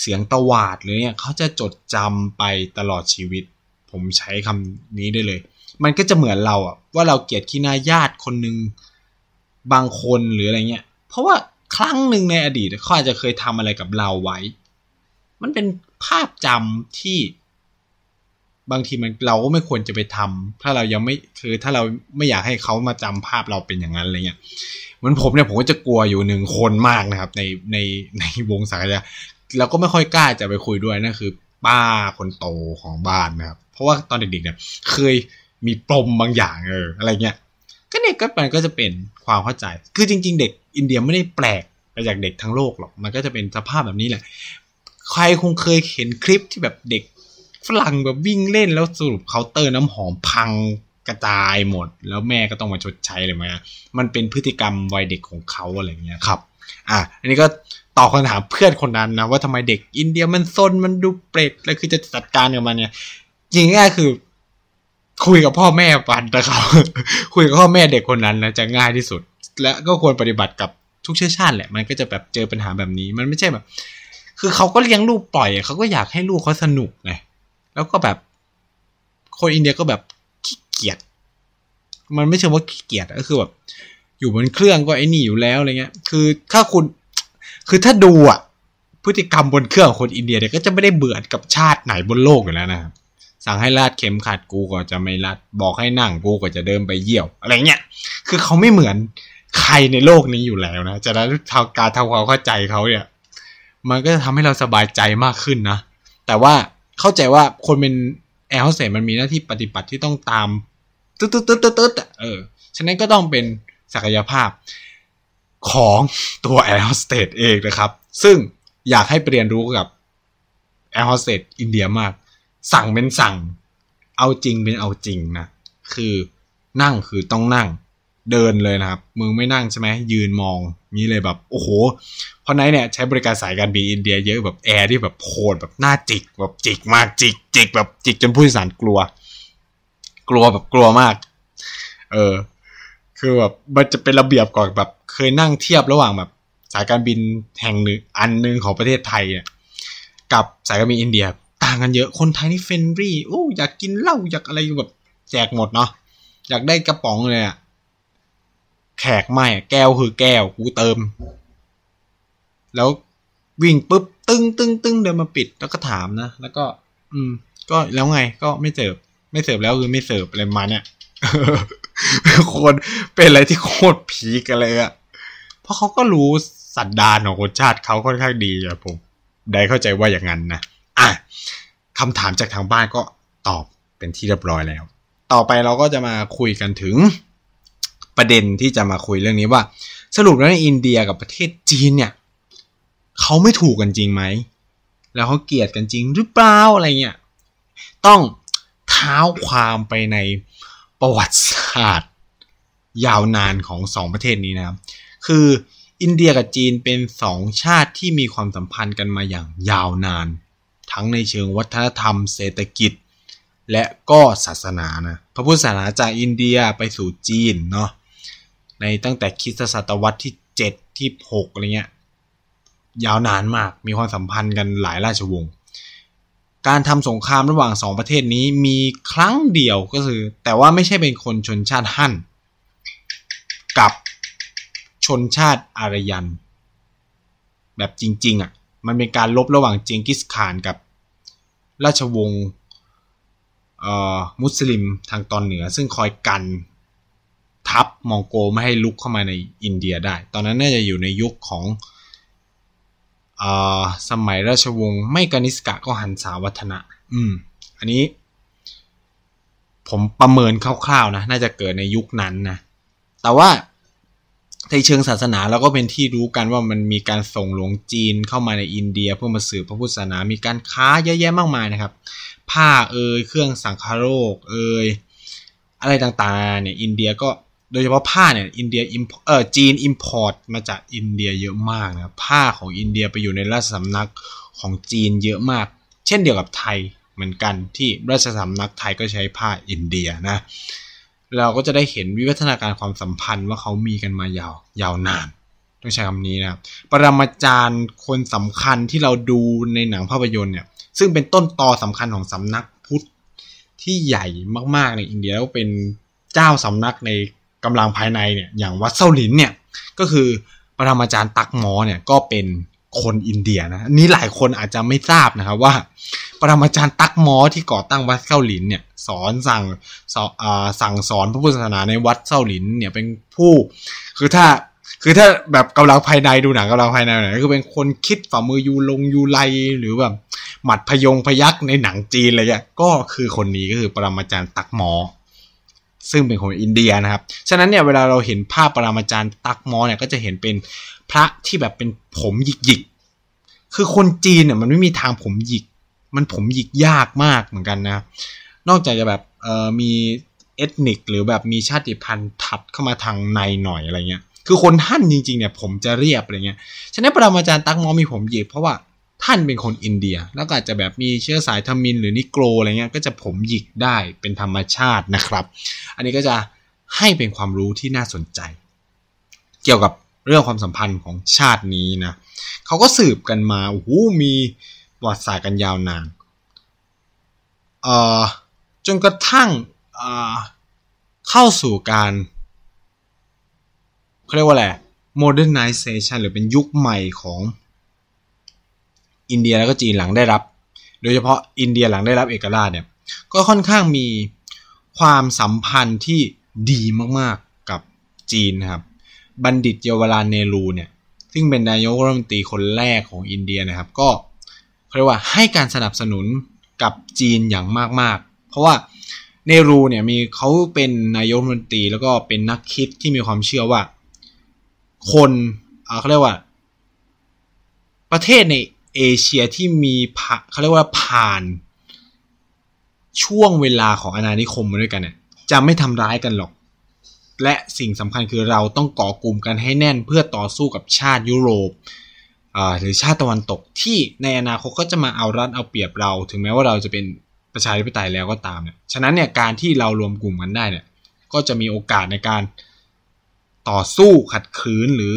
เสียงตวาดรือเนี่ย เขาจะจดจำไปตลอดชีวิต ผมใช้คำนี้ได้เลย มันก็จะเหมือนเราอ่ะว่าเราเกลียดขี้หน้าญาติคนหนึ่งบางคนหรืออะไรเงี้ยเพราะว่าครั้งหนึ่งในอดีตเขาอาจจะเคยทำอะไรกับเราไว้ มันเป็นภาพจำที่บางทีมันเราก็ไม่ควรจะไปทำ ถ้าเรายังไม่คือถ้าเราไม่อยากให้เขามาจำภาพเราเป็นอย่างนั้นอะไรเงี้ยมันผมเนี่ยผมก็จะกลัวอยู่หนึ่งคนมากนะครับ ในในในวงสายเ่ยเราก็ไม่ค่อยกล้าจะไปคุยด้วยนั่นคือป้าคนโตของบ้านนะครับเพราะว่าตอนเด็กๆเนี่ยเคยมีปมบางอย่างเออ อะไรเงี้ยก็เนี่ยก็มันก็จะเป็นความเข้าใจ คือจริงๆ เด็กอินเดียไม่ได้แปลกไปจากเด็กทั้งโลกหรอกมันก็จะเป็นสภาพแบบนี้แหละ ใครคงเคยเห็นคลิปที่แบบเด็กฝรั่งแบบวิ่งเล่นแล้วสรุปเคาน์เตอร์น้ำหอมพังกระจายหมด แล้วแม่ก็ต้องมาชดใช้เลยมั้ยมันเป็นพฤติกรรมวัยเด็กของเขาอะไรเงี้ยครับอ่ะอันนี้ก็ตอบคำถามเพื่อนคนนั้นนะว่าทำไมเด็กอินเดียมันซนมันดูเปรตแล้วคือจะจัดการกับมันเนี่ยจริงๆคือคุยกับพ่อแม่ปันนะครับคุยกับพ่อแม่เด็กคนนั้นนะจะง่ายที่สุด และก็ควรปฏิบัติกับทุกเชื้อชาติแหละ มันก็จะแบบเจอปัญหาแบบนี้ มันไม่ใช่แบบ คือเขาก็เลี้ยงลูกปล่อยเขาก็อยากให้ลูกเขาสนุกไงแล้วก็แบบคนอินเดียก็แบบขี้เกียจมันไม่ใช่ว่าขี้เกียจก็คือแบบอยู่บนเครื่องก็ไอ้นี่อยู่แล้วอะไรเงี้ย คือถ้าคุณคือถ้าดูอ่ะพฤติกรรมบนเครื่ององคนอินเดียเนี่ยก็จะไม่ได้เบื่อกับชาติไหนบนโลกอยู่แล้วนะครับสั่งให้ลาดเข็มขัดกูก็จะไม่ลาดบอกให้นั่งกูก็จะเดินไปเยี่ยว อะไรเงี้ย คือเขาไม่เหมือนใครในโลกนี้อยู่แล้วนะจะได้ทางการทำความเข้าใจเขาเนี่ย มันก็จะทำให้เราสบายใจมากขึ้นนะ แต่ว่าเข้าใจว่าคนเป็นแอร์โฮสเตสมันมีหน้าที่ปฏิบัติที่ต้องตามตึ๊ดตึ๊ดตึ๊ดตึ๊ดเออ ฉะนั้นก็ต้องเป็นศักยภาพของตัวแอร์โฮสเตสเองนะครับ ซึ่งอยากให้เรียนรู้กับแอร์โฮสเตสอินเดียมากสั่งเป็นสั่ง เอาจริงเป็นเอาจริงนะ คือนั่งคือต้องนั่ง เดินเลยนะครับมือไม่นั่งใช่ไหมยืนมองนี่เลยแบบโอ้โห เพราะไนเนี่ย ใช้บริการสายการบินอินเดีย เยอะแบบแอร์ที่แบบโหดแบบหน้าจิกแบบจิก มากจิกจิกแบบจิกจนผู้โดยสารกลัว กลัวแบบกลัวมาก เออ คือแบบมันจะเป็นระเบียบก่อนแบบ เคยนั่งเทียบระหว่างแบบ สายการบินแห่งหนึ่งอันหนึ่งของประเทศไทยเนี่ยกับสายการบินอินเดียางกันเยอะ คนไทยนี่เฟนรี่โอ้อยากกินเหล้าอยากอะไรแบบแจกหมดเนาะ อยากได้กระป๋องเลยอะแขกไม่ แก้วคือแก้ว กูเติม แล้ววิ่งปุ๊บตึ้งตึ้งตึ้งเดินมาปิดแล้วก็ถามนะแล้วก็ อืม ก็แล้วไง ก็ไม่เสิร์ฟไม่เสิร์ฟแล้วคือไม่เสิร์ฟอะไรมาเนี่ยโคตรเป็นอะไรที่โคตรผีกันเลยอะ เพราะเขาก็รู้สัตดานของคนชาติเขาค่อนข้างดีอะผมได้เข้าใจว่าอย่างนั้นนะอ่ะคำถามจากทางบ้านก็ตอบเป็นที่เรียบร้อยแล้ว ต่อไปเราก็จะมาคุยกันถึงประเด็นที่จะมาคุยเรื่องนี้ว่า สรุปแล้วในอินเดียกับประเทศจีนเนี่ยเขาไม่ถูกกันจริงไหม แล้วเขาเกลียดกันจริงหรือเปล่าอะไรเงี้ยต้องเท้าความไปในประวัติศาสตร์ยาวนานของสองประเทศนี้นะครับคืออินเดียกับจีนเป็นสองชาติที่มีความสัมพันธ์กันมาอย่างยาวนานทั้งในเชิงวัฒนธรรมเศรษฐกิจและก็ศาสนานะพระพุทธศาสนาจากอินเดียไปสู่จีนเนาะในตั้งแต่คริสตศตวรรษที่ 7 ที่6อะไรเงี้ย ยาวนานมาก มีความสัมพันธ์กันหลายราชวงศ์การทำสงครามระหว่างสองประเทศนี้มีครั้งเดียวก็คือ แต่ว่าไม่ใช่เป็นคนชนชาติฮั่น กับชนชาติอารยัน แบบจริงๆอะ่ะมันเป็นการลบระหว่างเจงกิสข่านกับราชวงศ์มุสลิมทางตอนเหนือซึ่งคอยกันทัพมองโกไม่ให้ลุกเข้ามาในอินเดียได้ ตอนนั้นน่าจะอยู่ในยุคของอสมัยราชวงศ์ไม่กนิสกะก็หันสาวัฒนะอืม อันนี้ผมประเมินคร่าวๆนะน่าจะเกิดในยุคนั้นนะแต่ว่าในเชิงศาสนาเราก็เป็นที่รู้กันว่ามันมีการส่งหลวงจีนเข้ามาในอินเดียเพื่อมาสืบพระพุทธศาสนา มีการค้าเยอะแยะมากมายนะครับ ผ้าเอ่ยเครื่องสังคโรกเอ่ยอะไรต่างๆเนี่ยอินเดียก็โดยเฉพาะผ้าเนี่ยอินเดียเออจีนอิมพอร์ตมาจากอินเดียเยอะมากนะผ้าของอินเดียไปอยู่ในราชสำนักของจีนเยอะมาก เช่นเดียวกับไทยเหมือนกันที่ราชสำนักไทยก็ใช้ผ้าอินเดียนะเราก็จะได้เห็นวิวัฒนาการความสัมพันธ์ว่าเขามีกันมายาวยาวนานต้องใช้คำนี้นะปรมาจารย์คนสำคัญที่เราดูในหนังภาพยนตร์เนี่ย ซึ่งเป็นต้นตอสำคัญของสำนักพุทธที่ใหญ่มากๆในอินเดียแล้วเป็นเจ้าสำนักในกำลังภายในเนี่ยอย่างวัดเซาลินเนี่ยก็คือปรมาจารย์ตักหมอเนี่ยก็เป็นคนอินเดียนะนี่หลายคนอาจจะไม่ทราบนะครับว่าปรมาจารย์ตักหมอที่ก่อตั้งวัดเข้าหลินเนี่ยสอนสั่งสสั่งสอนพระพุทธศาสนาในวัดเข้าหลินเนี่ยเป็นผู้ คือถ้าคือถ้าแบบกำลังภายในดูหนังกำลังภายในเนี่ยคือเป็นคนคิดฝ่ามือยูลงยูไลหรือแบบหมัดพยงพยักในหนังจีนอะไรเงี้ยก็คือคนนี้ก็คือปรมาจารย์ตักหมอซึ่งเป็นคนอินเดียนะครับ ฉะนั้นเนี่ยเวลาเราเห็นภาพปรมาจารย์ตักหมอเนี่ยก็จะเห็นเป็นพระที่แบบเป็นผมหยิกๆ คือคนจีนเนี่ยมันไม่มีทางผมหยิกมันผมหยิกยากมากเหมือนกันนะ นอกจากจะแบบเออมีเอทนิกหรือแบบมีชาติพันธุ์ถัดเข้ามาทางในหน่อยอะไรเงี้ย คือคนท่านจริง ๆเนี่ยผมจะเรียบอะไรเงี้ย ฉะนั้นปรมาจารย์ตั๊กมอมีผมหยิก เพราะว่าท่านเป็นคนอินเดีย แล้วก็อาจจะแบบมีเชื้อสายทมิน หรือนิโกรอะไรเงี้ยก็จะผมหยิกได้เป็นธรรมชาตินะครับ อันนี้ก็จะให้เป็นความรู้ที่น่าสนใจ เกี่ยวกับเรื่องความสัมพันธ์ของชาตินี้นะเขาก็สืบกันมา โอ้โห มีประวัติศาสตร์กันยาวนาน เอ่อ จนกระทั่งเอ่อเข้าสู่การเขาเรียกว่าอะไร modernization หรือเป็นยุคใหม่ของอินเดียแล้วก็จีนหลังได้รับ โดยเฉพาะอินเดียหลังได้รับเอกราชเนี่ย ก็ค่อนข้างมีความสัมพันธ์ที่ดีมากๆ กับจีนนะครับ บัณฑิตเยาวราเนรูเนี่ย ซึ่งเป็นนายกรัฐมนตรีคนแรกของอินเดียนะครับ ก็เเรียกว่า ให้การสนับสนุนกับจีนอย่างมากๆ เพราะว่าเนรูเนี่ยมีเขาเป็นนายกรัฐมนตรีแล้วก็เป็นนักคิดที่มีความเชื่อว่า คนเขาเรียกว่า ประเทศในเอเชียที่มีเขาเรียกว่าผ่าน ช่วงเวลาของอาณานิคมมาด้วยกันเนี่ยจะไม่ทำร้ายกันหรอก และสิ่งสำคัญคือเราต้องก่อกลุ่มกันให้แน่นเพื่อต่อสู้กับชาติยุโรปหรือชาติตะวันตกที่ในอนาคตก็จะมาเอารัดเอาเปรียบเรา ถึงแม้ว่าเราจะเป็นประชาธิปไตยแล้วก็ตามเนี่ยฉะนั้นเนี่ยการที่เรารวมกลุ่มกันได้เนี่ยก็จะมีโอกาสในการต่อสู้ขัดขืนหรือ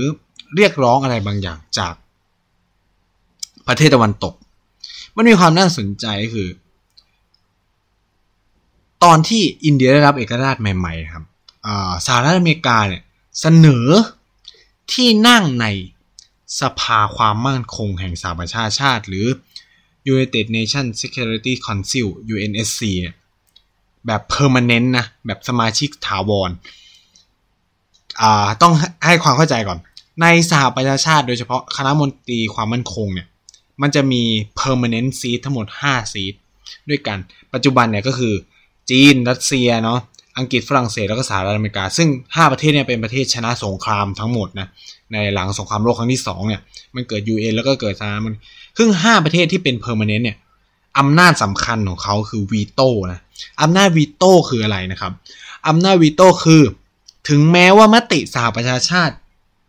เรียกร้องอะไรบางอย่างจากประเทศตะวันตก มันมีความน่าสนใจคือ ตอนที่อินเดียได้รับเอกราชใหม่ ๆครับสหรัฐอเมริกาเนี่ยเสนอที่นั่งในสภาความมั่นคงแห่งสหประชาชาติ หรือ United Nations Security Council UNSC เนี่ยแบบ permanent นะแบบสมาชิกถาวร ต้องให้ความเข้าใจก่อนในสหประชาชาติ โดยเฉพาะคณะมนตรีความมั่นคงเนี่ยมันจะมี permanent seat ทั้งหมด 5 seat ด้วยกันปัจจุบันเนี่ยก็คือจีนรัสเซียเนาะอังกฤษฝรั่งเศสแล้วก็สหรัฐอเมริกา ซึ่ง 5 ประเทศเนี่ยเป็นประเทศชนะสงครามทั้งหมดนะในหลังสงครามโลกครั้งที่สองเนี่ยมันเกิด UN แล้วก็เกิดสหมันครึ่งห้าประเทศที่เป็นเพอร์มานเนนต์เนี่ยอำนาจสำคัญของเขาคือวีโต้นะอำนาจวีโต้คืออะไรนะครับอำนาจวีโต้คือถึงแม้ว่ามติสหประชาชาติ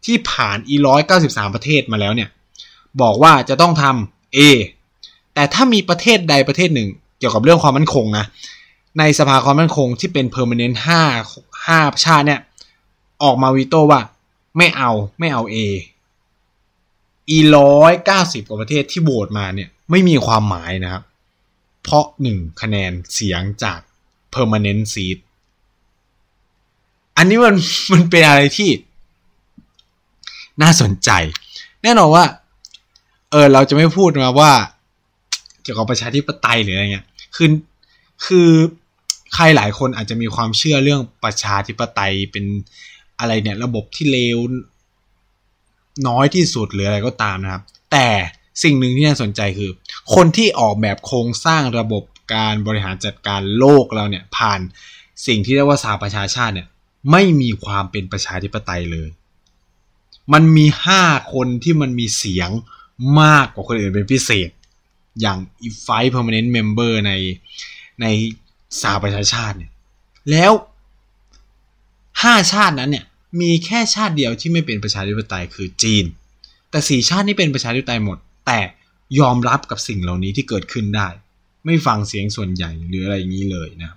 ที่ผ่านอีร้อยเก้าสิบสามประเทศมาแล้วเนี่ยบอกว่าจะต้องทำ A แต่ถ้ามีประเทศใดประเทศหนึ่ง เกี่ยวกับเรื่องความมั่นคงนะในสภาความมั่นคงที่เป็นเพเนนต์ห้าห้าชาติเนี่ยออกมาวีโต้ว่าไม่เอาไม่เอาเออีร้อยเก้าสิบกว่าประเทศที่โหวตมาเนี่ย ไม่มีความหมายนะครับ เพราะหนึ่งคะแนนเสียงจาก permanent seat อันนี้มันมันเป็นอะไรที่น่าสนใจ แน่นอนว่าเออเราจะไม่พูดมาว่า เกี่ยวกับประชาธิปไตยหรืออะไรเงี้ยคือคือใครหลายคนอาจจะมีความเชื่อเรื่องประชาธิปไตยเป็นอะไรเนี่ยระบบที่เลว น้อยที่สุดหรืออะไรก็ตามนะครับ แต่สิ่งหนึ่งที่น่าสนใจคือ คนที่ออกแบบโครงสร้างระบบการบริหารจัดการโลกเราเนี่ยผ่านสิ่งที่เรียกว่าสาประชาชาติเนี่ยไม่มีความเป็นประชาธิปไตยเลย มันมีห้าคนที่มันมีเสียงมากกว่าคนอื่นเป็นพิเศษ อย่าง if five permanent member ในในสาประชาชาติเนี่ยแล้วห้าชาตินั้นเนี่ยมีแค่ชาติเดียวที่ไม่เป็นประชาธิปไตยคือจีน แต่สี่ชาตินี้เป็นประชาธิปไตยหมดแต่ยอมรับกับสิ่งเหล่านี้ที่เกิดขึ้นได้ ไม่ฟังเสียงส่วนใหญ่หรืออะไรอย่างนี้เลยนะ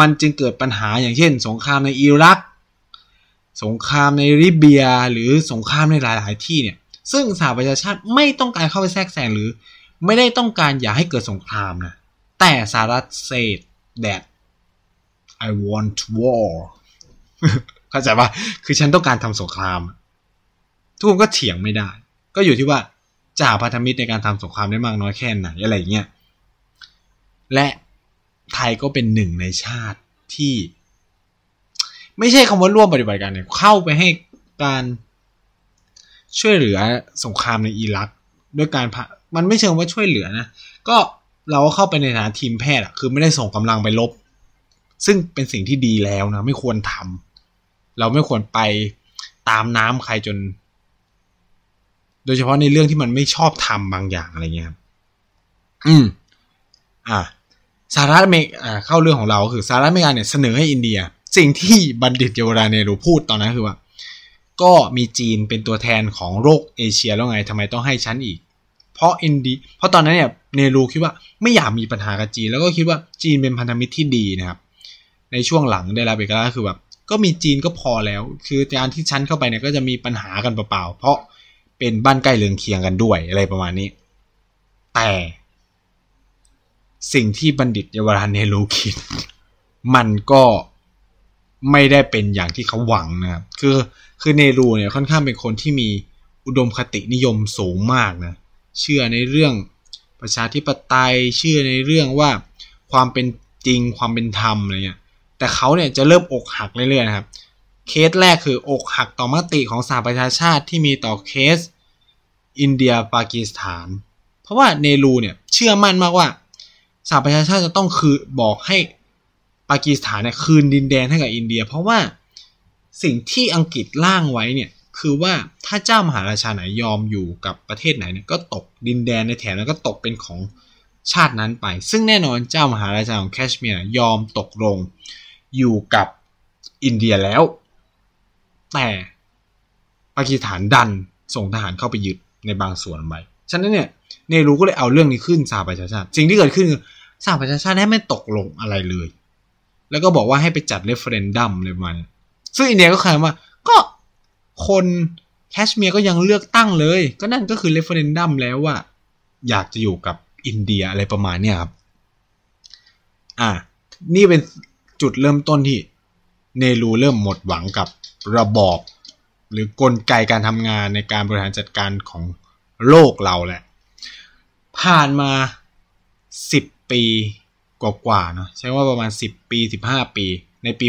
มันจึงเกิดปัญหาอย่างเช่น สงครามในอิรักสงครามในริเบียหรือสงครามในหลาย ๆ ที่เนี่ยซึ่งสหประชาชาติไม่ต้องการเข้าไปแทรกแซงหรือไม่ได้ต้องการอยากให้เกิดสงครามนะแต่สหรัฐเซด that I want war เข้าใจปะคือฉันต้องการทำสงคราม ทุกคนก็เถียงไม่ได้ ก็อยู่ที่ว่าจะหาพันธมิตรในการทำสงครามได้มากน้อยแค่ไหนอะไรอย่างเงี้ย และไทยก็เป็นหนึ่งในชาติที่ ไม่ใช่คำว่าร่วมปฏิบัติการเนี่ย เข้าไปให้การช่วยเหลือสงครามในอิรักด้วยการมันไม่เชิงว่าช่วยเหลือนะ ก็เราก็เข้าไปในฐานะทีมแพทย์อะคือไม่ได้ส่งกำลังไปลบ ซึ่งเป็นสิ่งที่ดีแล้วนะไม่ควรทำเราไม่ควรไปตามน้ำใครจน โดยเฉพาะในเรื่องที่มันไม่ชอบทำบางอย่างอะไรเงี้ยครับอืม อ่าสหรัฐอเมริกาเข้าเรื่องของเราคือสหรัฐอเมริกาเนี่ย เสนอให้อินเดีย สิ่งที่บัณฑิตเยาวราเนรูพูดตอนนั้นคือว่า ก็มีจีนเป็นตัวแทนของโลกเอเชีย แล้วไงทำไมต้องให้ชั้นอีก เพราะอินดีเพราะตอนนั้นเนี่ยเนรูคิดว่าไม่อยากมีปัญหากับจีน แล้วก็คิดว่าจีนเป็นพันธมิตรที่ดีนะครับ ในช่วงหลังได้รับเอกราชคือแบบก็มีจีนก็พอแล้ว คือการที่ชั้นเข้าไปเนี่ยก็จะมีปัญหากันเปล่าๆ เพราะเป็นบ้านใกล้เรือนเคียงกันด้วยอะไรประมาณนี้ แต่สิ่งที่บัณฑิตเยาวราชเนรูคิด มันก็ไม่ได้เป็นอย่างที่เขาหวังนะครับคือ คือเนรูเนี่ยค่อนข้างเป็นคนที่มีอุดมคตินิยมสูงมากนะ เชื่อในเรื่องประชาธิปไตย เชื่อในเรื่องว่าความเป็นจริงความเป็นธรรมอะไรเงี้ยแต่เขาเนี่ยจะเริ่มอกหักเรื่อยๆนะครับ เคสแรกคืออกหักต่อมติของสหประชาชาติที่มีต่อเคสอินเดียปากีสถาน เพราะว่าเนรูเนี่ยเชื่อมั่นมากว่าสหประชาชาติจะต้องคือบอกให้ปากีสถานเนี่ยคืนดินแดนให้กับอินเดีย เพราะว่าสิ่งที่อังกฤษล่างไว้เนี่ยคือว่าถ้าเจ้ามหาราชาไหนยอมอยู่กับประเทศไหนเนี่ยก็ตกดินแดนในแถบนั้นก็ตกเป็นของชาตินั้นไป ซึ่งแน่นอนเจ้ามหาราชาของแคชเมียร์ยอมตกลงอยู่กับอินเดียแล้ว แต่ปากีสถานดันส่งทหารเข้าไปยึดในบางส่วนไปฉะนั้นเนี่ยเนรูก็เลยเอาเรื่องนี้ขึ้นสหประชาชาติ สิ่งที่เกิดขึ้นคือสหประชาชาติไม่ตกลงอะไรเลย แล้วก็บอกว่าให้ไปจัดเรฟเฟรนดัมอะไรมานซึ่งอินเดีย ก็คายว่า ก็คน แคชเมียร์ก็ยังเลือกตั้งเลย ก็นั่นก็คือเรฟเฟรนดัมแล้วว่า อยากจะอยู่กับอินเดียอะไรประมาณเนี้ยครับอ่านี่เป็นจุดเริ่มต้นที่เนรูเริ่มหมดหวังกับระบอบหรือกลไกการทำงานในการบริหารจัดการของโลกเราแหละ ผ่านมา 10 ปีกว่าๆเนาะใช้ว่าประมาณ 10 ปี 15 ปี ในปี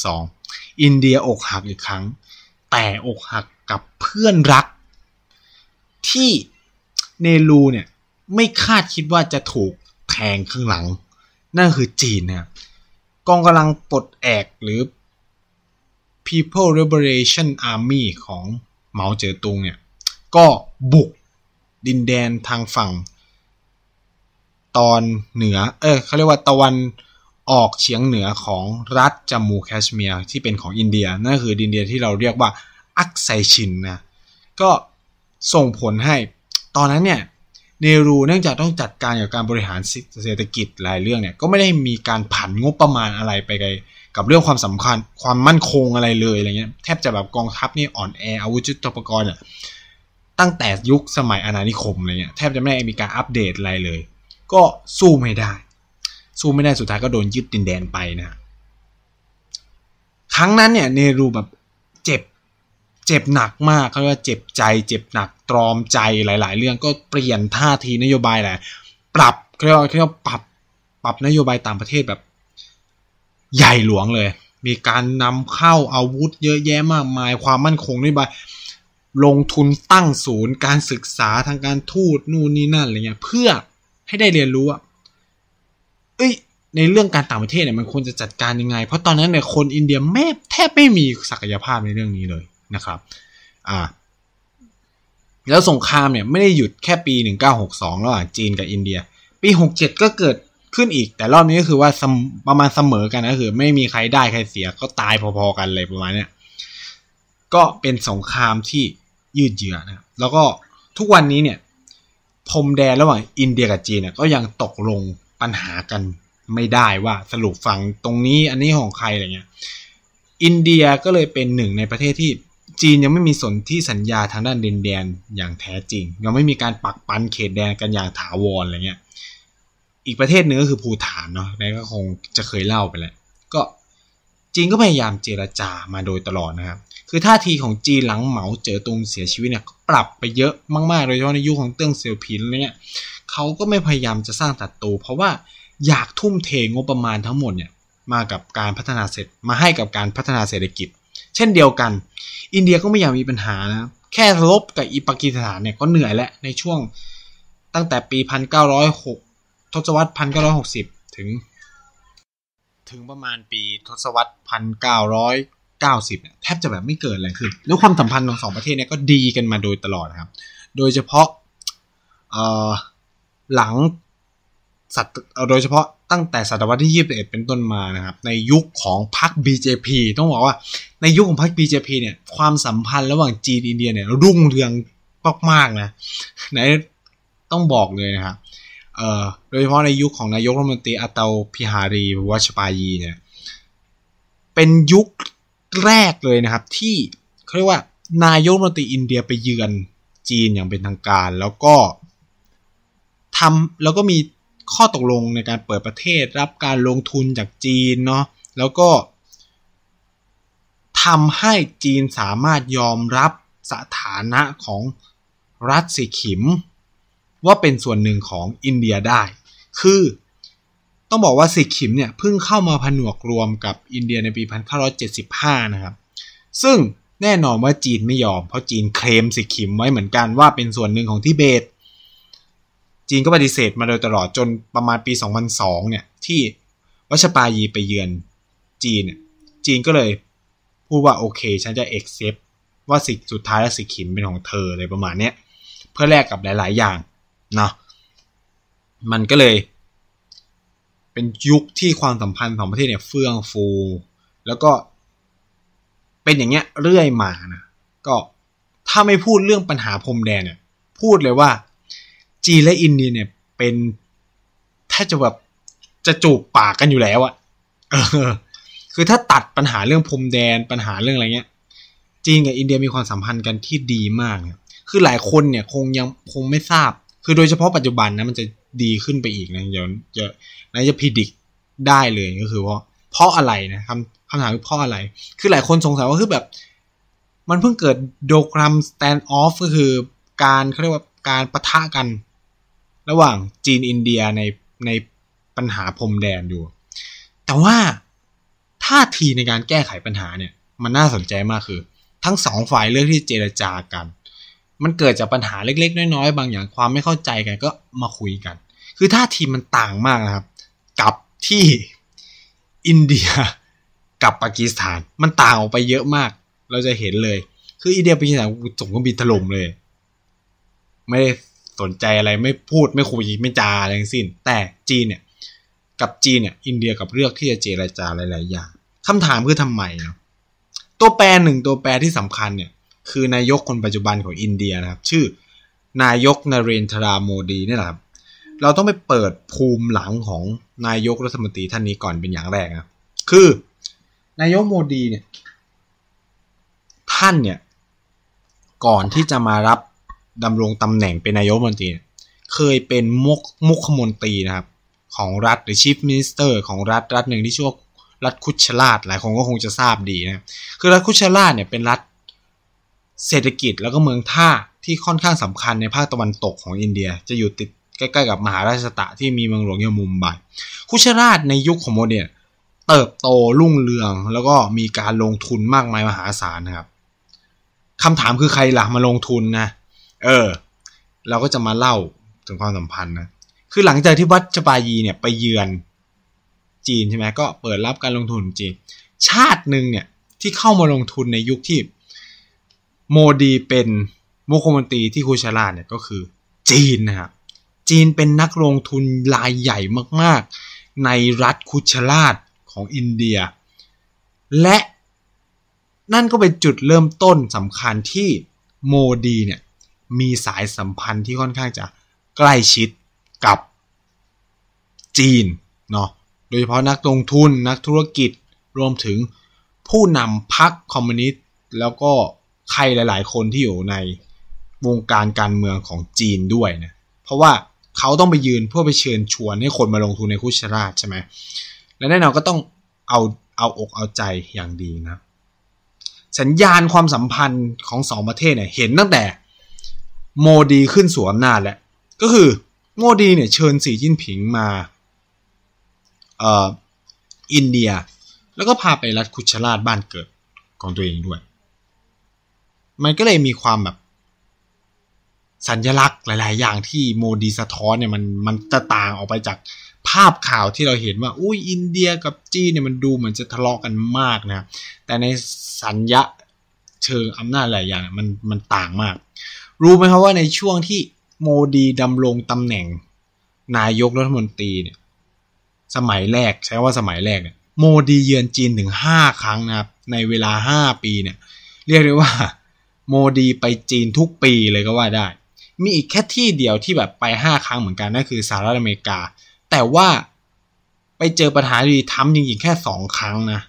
1962 อินเดียอกหักอีกครั้งแต่อกหักกับเพื่อนรักที่เนรูเนี่ย ไม่คาดคิดว่าจะถูกแทงข้างหลังนั่นคือจีนนะครับกองกำลังปลดแอกหรือ People Liberation Army ของเหมาเจ๋อตุงเนี่ย ก็บุกดินแดนทางฝั่งตอนเหนือ เออเขาเรียกว่าตะวันออกเฉียงเหนือของรัฐจามูแคชเมียร์ที่เป็นของอินเดีย นั่นคือดินเดียที่เราเรียกว่าอักไซชินนะก็ส่งผลให้ตอนนั้นเนี่ยเนรูเนื่องจากต้องจัดการกับการบริหารเศรษฐกิจหลายเรื่องเนี่ยก็ไม่ได้มีการผันงบประมาณอะไรไปไกลกับเรื่องความสำคัญความมั่นคงอะไรเลยอะไรเงี้ยแทบจะแบบกองทัพนี่อ่อนแออาวุธยุทโธปกรณ์เนี่ยตั้งแต่ยุคสมัยอาณานิคมอะไรเงี้ยแทบจะไม่ได้มีการอัปเดตอะไรเลย ก็สู้ไม่ได้สู้ไม่ได้สุดท้ายก็โดนยึดดินแดนไปนะครั้งนั้นเนี่ยเนรูแบบเจ็บเจ็บหนักมากเขาเรียกว่าเจ็บใจเจ็บหนักตรอมใจหลาย ๆ เรื่องก็เปลี่ยนท่าทีนโยบายแหละ ปรับเรียกว่าเรียกว่าปรับ ปรับนโยบายต่างประเทศแบบ ใหญ่หลวงเลย มีการนำเข้า อาวุธเยอะแยะมากมาย ความมั่นคงนโยบาย ลงทุนตั้งศูนย์การศึกษาทางการทูต นู่นนี่นั่น อะไรเงี้ย เพื่อให้ได้เรียนรู้ว่าเอ้ย ในเรื่องการต่างประเทศเนี่ย มันควรจะจัดการยังไง เพราะตอนนั้นเนี่ยคนอินเดียแม่แทบไม่มีศักยภาพในเรื่องนี้เลยนะครับอ่าแล้วสงครามเนี่ยไม่ได้หยุดแค่ปี1962ระหว่างจีนกับอินเดีย ปี67ก็เกิดขึ้นอีก แต่รอบนี้ก็คือว่าประมาณเสมอกันนะคือไม่มีใครได้ใครเสีย ก็ตายพอๆกันเลยประมาณเนี้ย ก็เป็นสงครามที่ยืดเยื้อนะแล้วก็ทุกวันนี้เนี่ยพรมแดนระหว่างอินเดียกับจีนเนี่ยก็ยังตกลงปัญหากันไม่ได้ว่าสรุปฝั่งตรงนี้ อันนี้ของใครอะไรเงี้ย อินเดียก็เลยเป็นหนึ่งในประเทศที่จีนยังไม่มีสนที่สัญญาทางด้านดินแดนอย่างแท้จริงยังไม่มีการปักปันเขตแดนกันอย่างถาวรอะไรเงี้ยอีกประเทศหนึ่งก็คือภูฐานเนาะนั่นก็คงจะเคยเล่าไปแล้วก็จีนก็พยายามเจรจามาโดยตลอดนะครับคือท่าทีของจีนหลังเหมาเจ๋อตงเสียชีวิตเนี่ยปรับไปเยอะมากๆโดยเฉพาะในยุคขของเติ้งเสี่ยวผินเนี่ยเขาก็ไม่พยายามจะสร้างตัดตูเพราะว่าอยากทุ่มเทงบประมาณทั้งหมดเนี่ยมากับการพัฒนาเศรษฐมาให้กับการพัฒนาเศรษฐกิจเช่นเดียวกัน อินเดียก็ไม่อยากมีปัญหานะ แค่รบกับอิปากีสถานเนี่ยก็เหนื่อยแล้วในช่วงตั้งแต่ปี 1906ทศวรรษ1960ถึง ถึงประมาณปีทศวรรษ1990เนี่ยแทบจะแบบไม่เกิดอะไรขึ้น แล้วความสัมพันธ์ของสองประเทศเนี่ยก็ดีกันมาโดยตลอดครับ โดยเฉพาะหลังสัตว์โดยเฉพาะตั้งแต่ศตวรรษที่21เป็นต้นมานะครับ ในยุคของพรรค BJP ต้องบอกว่าในยุคของพรรค BJP เนี่ยความสัมพันธ์ระหว่างจีนอินเดียเนี่ยรุ่งเรืองมากๆนะไหนต้องบอกเลยนะครับโดยเฉพาะในยุคของนายกรัฐมนตรีอาตาพิหารีวัชปายีเนี่ยเป็นยุคแรกเลยนะครับที่เขาเรียกว่านายกรัฐมนตรีอินเดียไปเยือนจีนอย่างเป็นทางการ แล้วก็ทำแล้วก็มีข้อตกลงในการเปิดประเทศรับการลงทุนจากจีนเนาะแล้วก็ทำให้จีนสามารถยอมรับสถานะของรัฐสีขิม ว่าเป็นส่วนหนึ่งของอินเดียได้ คือต้องบอกว่าสิขิมเนี่ยเพิ่งเข้ามาผนวกรวมกับอินเดียในปี1975นะครับซึ่งแน่นอนว่าจีนไม่ยอม เพราะจีนเคลมสิขิมไว้เหมือนกันว่าเป็นส่วนหนึ่งของทิเบตจีนก็ปฏิเสธมาโดยตลอดจนประมาณปี 2002 เนี่ย ที่วัชปายีไปเยือนจีนเนี่ยจีนก็เลยพูดว่าโอเค ฉันจะเอ็กเซปว่าสิสุดท้ายและสิขิมเป็นของเธออะไรประมาณเนี้ยเพื่อแลกกับหลาย ๆ อย่างเนาะมันก็เลย เป็นยุคที่ความสัมพันธ์ของประเทศเนี่ยเฟื่องฟู แล้วก็ เป็นอย่างเงี้ยเรื่อยมานะก็ถ้าไม่พูดเรื่องปัญหาพรมแดนเนี่ยพูดเลยว่าจีนและอินเดียเนี่ยเป็นถ้าจะแบบจะจูบปากกันอยู่แล้วอะคือถ้าตัดปัญหาเรื่องพรมแดนปัญหาเรื่องอะไรเงี้ย จีนกับอินเดียมีความสัมพันธ์กันที่ดีมากนคือหลายคนเนี่ยคงยังคงไม่ทราบ คือโดยเฉพาะปัจจุบันนะมันจะดีขึ้นไปอีกนะ เดี๋ยวจะนายจะพิดิกได้เลยก็คือว่าเพราะอะไรนะคำคำถามคือเพราะอะไร คือหลายคนสงสัยว่าคือแบบ มันเพิ่งเกิดโดกรัมสแตนด์ออฟก็คือการเขาเรียกว่าการประทะกันระหว่างจีนอินเดียในในปัญหาพรมแดนอยู่แต่ว่าท่าทีในการแก้ไขปัญหาเนี่ยมันน่าสนใจมากคือ ทั้งสองฝ่ายเลือกที่เจรจากัน มันเกิดจากปัญหาเล็กๆ น้อย ๆ บางอย่างความไม่เข้าใจกันก็มาคุยกัน คือท่าทีมันต่างมากนะครับ กับที่อินเดียกับปากีสถานมันต่างออกไปเยอะมาก เราจะเห็นเลย คืออินเดียปากีสถานส่งกองบินถล่มเลย ไม่ได้สนใจอะไรไม่พูดไม่คุยไม่จาอะไรทั้งสิ้นแต่จีนเนี่ยกับจีนเนี่ยอินเดียกับเลือกที่จะเจรจาหลายๆอย่างคำถามคือทำไมเนาะตัวแปรหนึ่งตัวแปรที่สำคัญเนี่ยคือนายกคนปัจจุบันของอินเดียนะครับ ชื่อ นายกนเรนทราโมดีนี่แหละครับ เราต้องไปเปิดภูมิหลังของนายกรัฐมนตรีท่านนี้ก่อนเป็นอย่างแรกนะคือนายกโมดีเนี่ยท่านเนี่ยก่อนที่จะมารับดำรงตำแหน่งเป็นนายกมนตรี เคยเป็นมุกมุขมนตรีนะครับ ของรัฐหรือชีฟมินิสเตอร์ของรัฐรัฐหนึ่งที่ชื่อว่ารัฐคุชราชหลายคนก็คงจะทราบดีนะ คือรัฐคุชราชเนี่ยเป็นรัฐเศรษฐกิจแล้วก็เมืองท่าที่ค่อนข้างสำคัญในภาคตะวันตกของอินเดีย จะอยู่ติดใกล้ๆ กับมหาราชตะที่มีเมืองหลวงอย่างมุมไบคุชราชในยุคของโมเดยเติบโตรุ่งเรือง แล้วก็มีการลงทุนมากมายมหาศาลนะครับคำถามคือใครหลักมาลงทุนนะเออเราก็จะมาเล่าถึงความสัมพันธ์นะคือหลังจากที่วัดจปายีเนี่ยไปเยือนจีนใช่ไหมก็เปิดรับการลงทุนจีน ชาติหนึ่งเนี่ยที่เข้ามาลงทุนในยุคที่ โมดีเป็นมุขมนตรีที่คูชาลาเนี่ยก็คือจีนนะครับจีนเป็นนักลงทุนรายใหญ่มากๆ ในรัฐคุชราชของอินเดีย และนั่นก็เป็นจุดเริ่มต้นสำคัญที่โมดีเนี่ยมีสายสัมพันธ์ที่ค่อนข้างจะใกล้ชิดกับจีนเนาะ โดยเฉพาะนักลงทุนนักธุรกิจ รวมถึงผู้นำพรรคคอมมิวนิสต์ แล้วก็ใครหลายๆคนที่อยู่ในวงการการเมืองของจีนด้วยนะเพราะว่าเขาต้องไปยืนเพื่อไปเชิญชวนให้คนมาลงทุนในคุชราชใช่ไหม และแน่นอนก็ต้องเอาเอาอกเอาใจอย่างดีนะ สัญญาณความสัมพันธ์ของสองประเทศเนี่ยเห็นตั้งแต่โมดีขึ้นสู่อำนาจแล้วก็คือโมดีเนี่ยเชิญสีจิ้นผิงมาเอ่ออินเดีย แล้วก็พาไปรัฐคุชราชบ้านเกิดของตัวเองด้วย มันก็เลยมีความแบบสัญญลักษณ์หลาย ๆ อย่างที่โมดีสะท้อนเนี่ยมันมันจะต่างออกไปจากภาพข่าวที่เราเห็นว่า อุ้ยอินเดียกับจีนเนี่ยมันดูเหมือนจะทะเลาะกกันมากนะแต่ในสัญญาเชิงอำนาจหลายอย่างมันมันต่างมากรู้ไหมครับว่าในช่วงที่โมดีดำรงตำแหน่งนายกรัฐมนตรีเนี่ยสมัยแรกใช้ว่าสมัยแรกเนี่ยโมดีเยือนจีนถึงห้าครั้งนะครับในเวลาห้าปีเนี่ยเรียกได้ว่าโมดีไปจีนทุกปีเลยก็ว่าได้ มีอีกแค่ที่เดียวที่แบบไปห้าครั้งเหมือนกันนั่นคือสหรัฐอเมริกา แต่ว่าไปเจอปัญหาดีทำจริงๆแค่สองครั้งนะ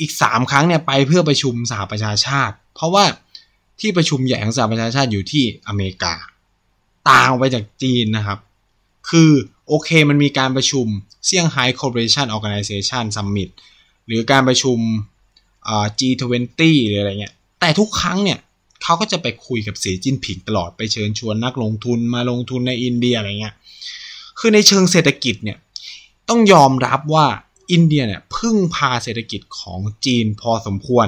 อีกสามครั้งเนี่ยไปเพื่อประชุมสหประชาชาติ เพราะว่าที่ประชุมใหญ่ของสหประชาชาติอยู่ที่อเมริกาต่างไปจากจีนนะครับ คือ โอเคมันมีการประชุม เซี่ยงไฮ้อร์ p ปอเรชันออแก n น z เ t ชันซัมมิตหรือการประชุม G20 หรืออะไรเงี้ยแต่ทุกครั้งเนี่ย เขาก็จะไปคุยกับสีจิ้นผิงตลอด ไปเชิญชวนนักลงทุนมาลงทุนในอินเดียอะไรเงี้ย คือในเชิงเศรษฐกิจเนี่ย ต้องยอมรับว่าอินเดียเนี่ยพึ่งพาเศรษฐกิจของจีนพอสมควร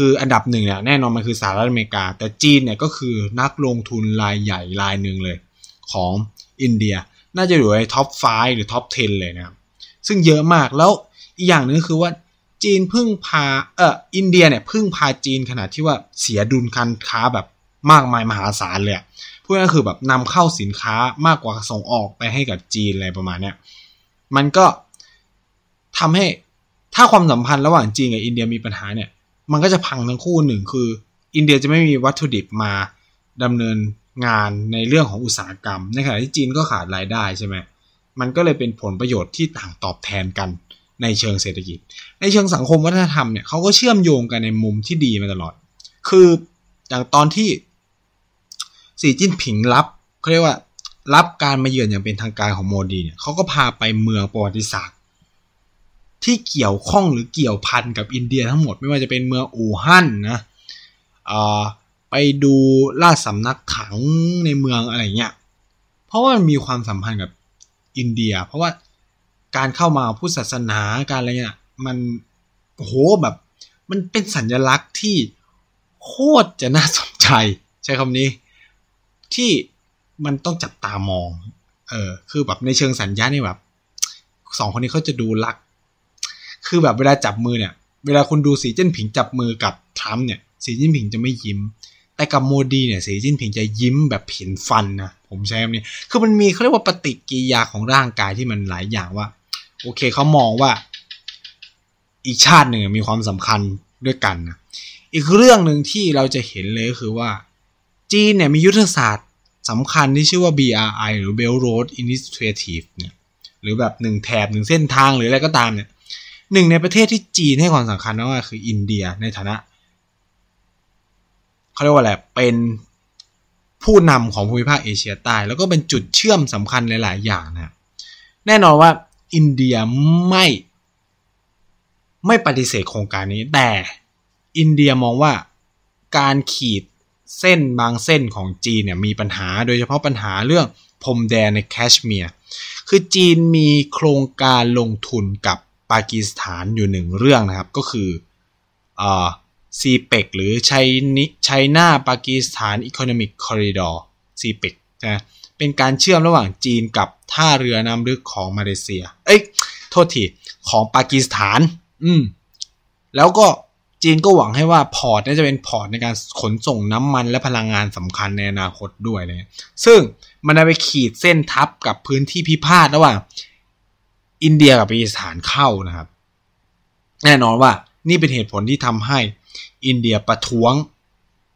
คืออันดับหนึ่งเนี่ยแน่นอนมันคือสหรัฐอเมริกา แต่จีนเนี่ยก็คือนักลงทุนรายใหญ่รายหนึ่งเลย ของอินเดียน่าจะอยู่ในท็อป5หรือท็อป10 เลยนะซึ่งเยอะมากแล้วอีกอย่างหนึ่งคือว่าจีนพึ่งพาเอออินเดียเนี่ยพึ่งพาจีนขนาดที่ว่าเสียดุลการค้าแบบมากมายมหาศาลเลยพูดง่ายคือแบบนำเข้าสินค้ามากกว่าส่งออกไปให้กับจีนอะไรประมาณเนี้ยมันก็ทำให้ถ้าความสัมพันธ์ระหว่างจีนกับอินเดียมีปัญหาเนี่ยมันก็จะพังทั้งคู่หนึ่งคือ อินเดียจะไม่มีวัตถุดิบมาดำเนินงานในเรื่องของอุตสาหกรรม ในขณะที่จีนก็ขาดรายได้ใช่ไหมมันก็เลยเป็นผลประโยชน์ที่ต่างตอบแทนกันในเชิงเศรษฐกิจ ในเชิงสังคมวัฒนธรรมเนี่ยเขาก็เชื่อมโยงกันในมุมที่ดีมาตลอด คืออย่างตอนที่สีจิ้นผิงรับเขาเรียกว่ารับการมาเยือนอย่างเป็นทางการของโมดีเนี่ยเขาก็พาไปเมืองประวัติศาสตร์ที่เกี่ยวข้องหรือเกี่ยวพันกับอินเดียทั้งหมดไม่ว่าจะเป็นเมืองอู่ฮั่นนะไปดูล่าสำนักถังในเมืองอะไรเงี้ย เพราะว่ามันมีความสัมพันธ์กับอินเดีย เพราะว่าการเข้ามาพูดศาสนาการอะไรเงี้ยมันโหแบบมันเป็นสัญลักษณ์ที่โคตรจะน่าสนใจ ใช้คำนี้ที่มันต้องจับตามองเออคือแบบในเชิงสัญญาเนี่ยแบบสองคนนี้เขาจะดูรักคือ แบบเวลาจับมือเนี่ย เวลาคุณดูสีจิ้นผิงจับมือกับทรัมป์เนี่ย สีจิ้นผิงจะไม่ยิ้ม แต่กับโมดีเนี่ย สีจิ้นผิงจะยิ้มแบบเห็นฟันนะ ผมใช้คำนี้ คือมันมีเขาเรียกว่าปฏิกิริยาของร่างกายที่มันหลายอย่างว่า โอเคเขามองว่า อีกชาติหนึ่งมีความสำคัญด้วยกันนะ อีกเรื่องหนึ่งที่เราจะเห็นเลยก็คือว่าจีนเนี่ยมียุทธศาสตร์สำคัญที่ชื่อว่า BRI หรือ Belt Road Initiative เนี่ย หรือแบบหนึ่งแถบหนึ่งเส้นทางหรืออะไรก็ตามเนี่ยหนึ่งในประเทศที่จีนให้ความสำคัญมากคืออินเดียในฐานะเขาเรียกว่าอะไรเป็นผู้นำของภูมิภาคเอเชียใต้แล้วก็เป็นจุดเชื่อมสำคัญหลาย ๆ อย่างนะแน่นอนว่าอินเดียไม่ไม่ปฏิเสธโครงการนี้ แต่อินเดียมองว่าการขีดเส้นบางเส้นของจีนเนี่ยมีปัญหาโดยเฉพาะปัญหาเรื่องพรมแดนในแคชเมียร์ คือจีนมีโครงการลงทุนกับปากีสถานอยู่หนึ่งเรื่องนะครับก็คือซีเปกหรือไชนิไชน่าปากีสถานอีโคโนมิกคอริดอร์ซีเปกนะเป็นการเชื่อมระหว่างจีนกับท่าเรือน้ำลึกของมาเลเซีย เอ้ยโทษทีของปากีสถาน อืมแล้วก็จีนก็หวังให้ว่าพอร์ตน่าจะเป็นพอร์ตในการขนส่งน้ำมัน และพลังงานสำคัญในอนาคตด้วยนะซึ่งมันไปขีดเส้นทับกับพื้นที่พิพาทระหว่างอินเดียกับปากีสถานเข้านะครับ แน่นอนว่า นี่เป็นเหตุผลที่ทำให้ อินเดียประท้วง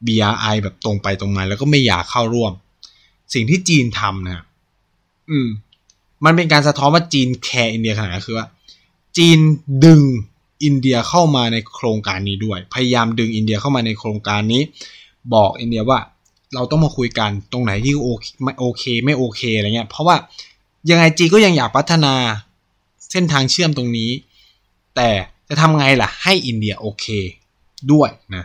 BRI แบบตรงไปตรงมาแล้วก็ไม่อยากเข้าร่วม สิ่งที่จีนทำนะอืมมันเป็นการสะท้อนว่าจีนแคร์อินเดียขนาดคือว่า จีนดึงอินเดียเข้ามาในโครงการนี้ด้วย พยายามดึงอินเดียเข้ามาในโครงการนี้ บอกอินเดียว่าเราต้องมาคุยกันตรงไหนที่โอเคไม่โอเค ไม่โอเคอะไรเงี้ย เพราะว่ายังไงจีนก็ยังอยากพัฒนาเส้นทางเชื่อมตรงนี้ แต่จะทำไงล่ะ ให้อินเดียโอเค ด้วยนะ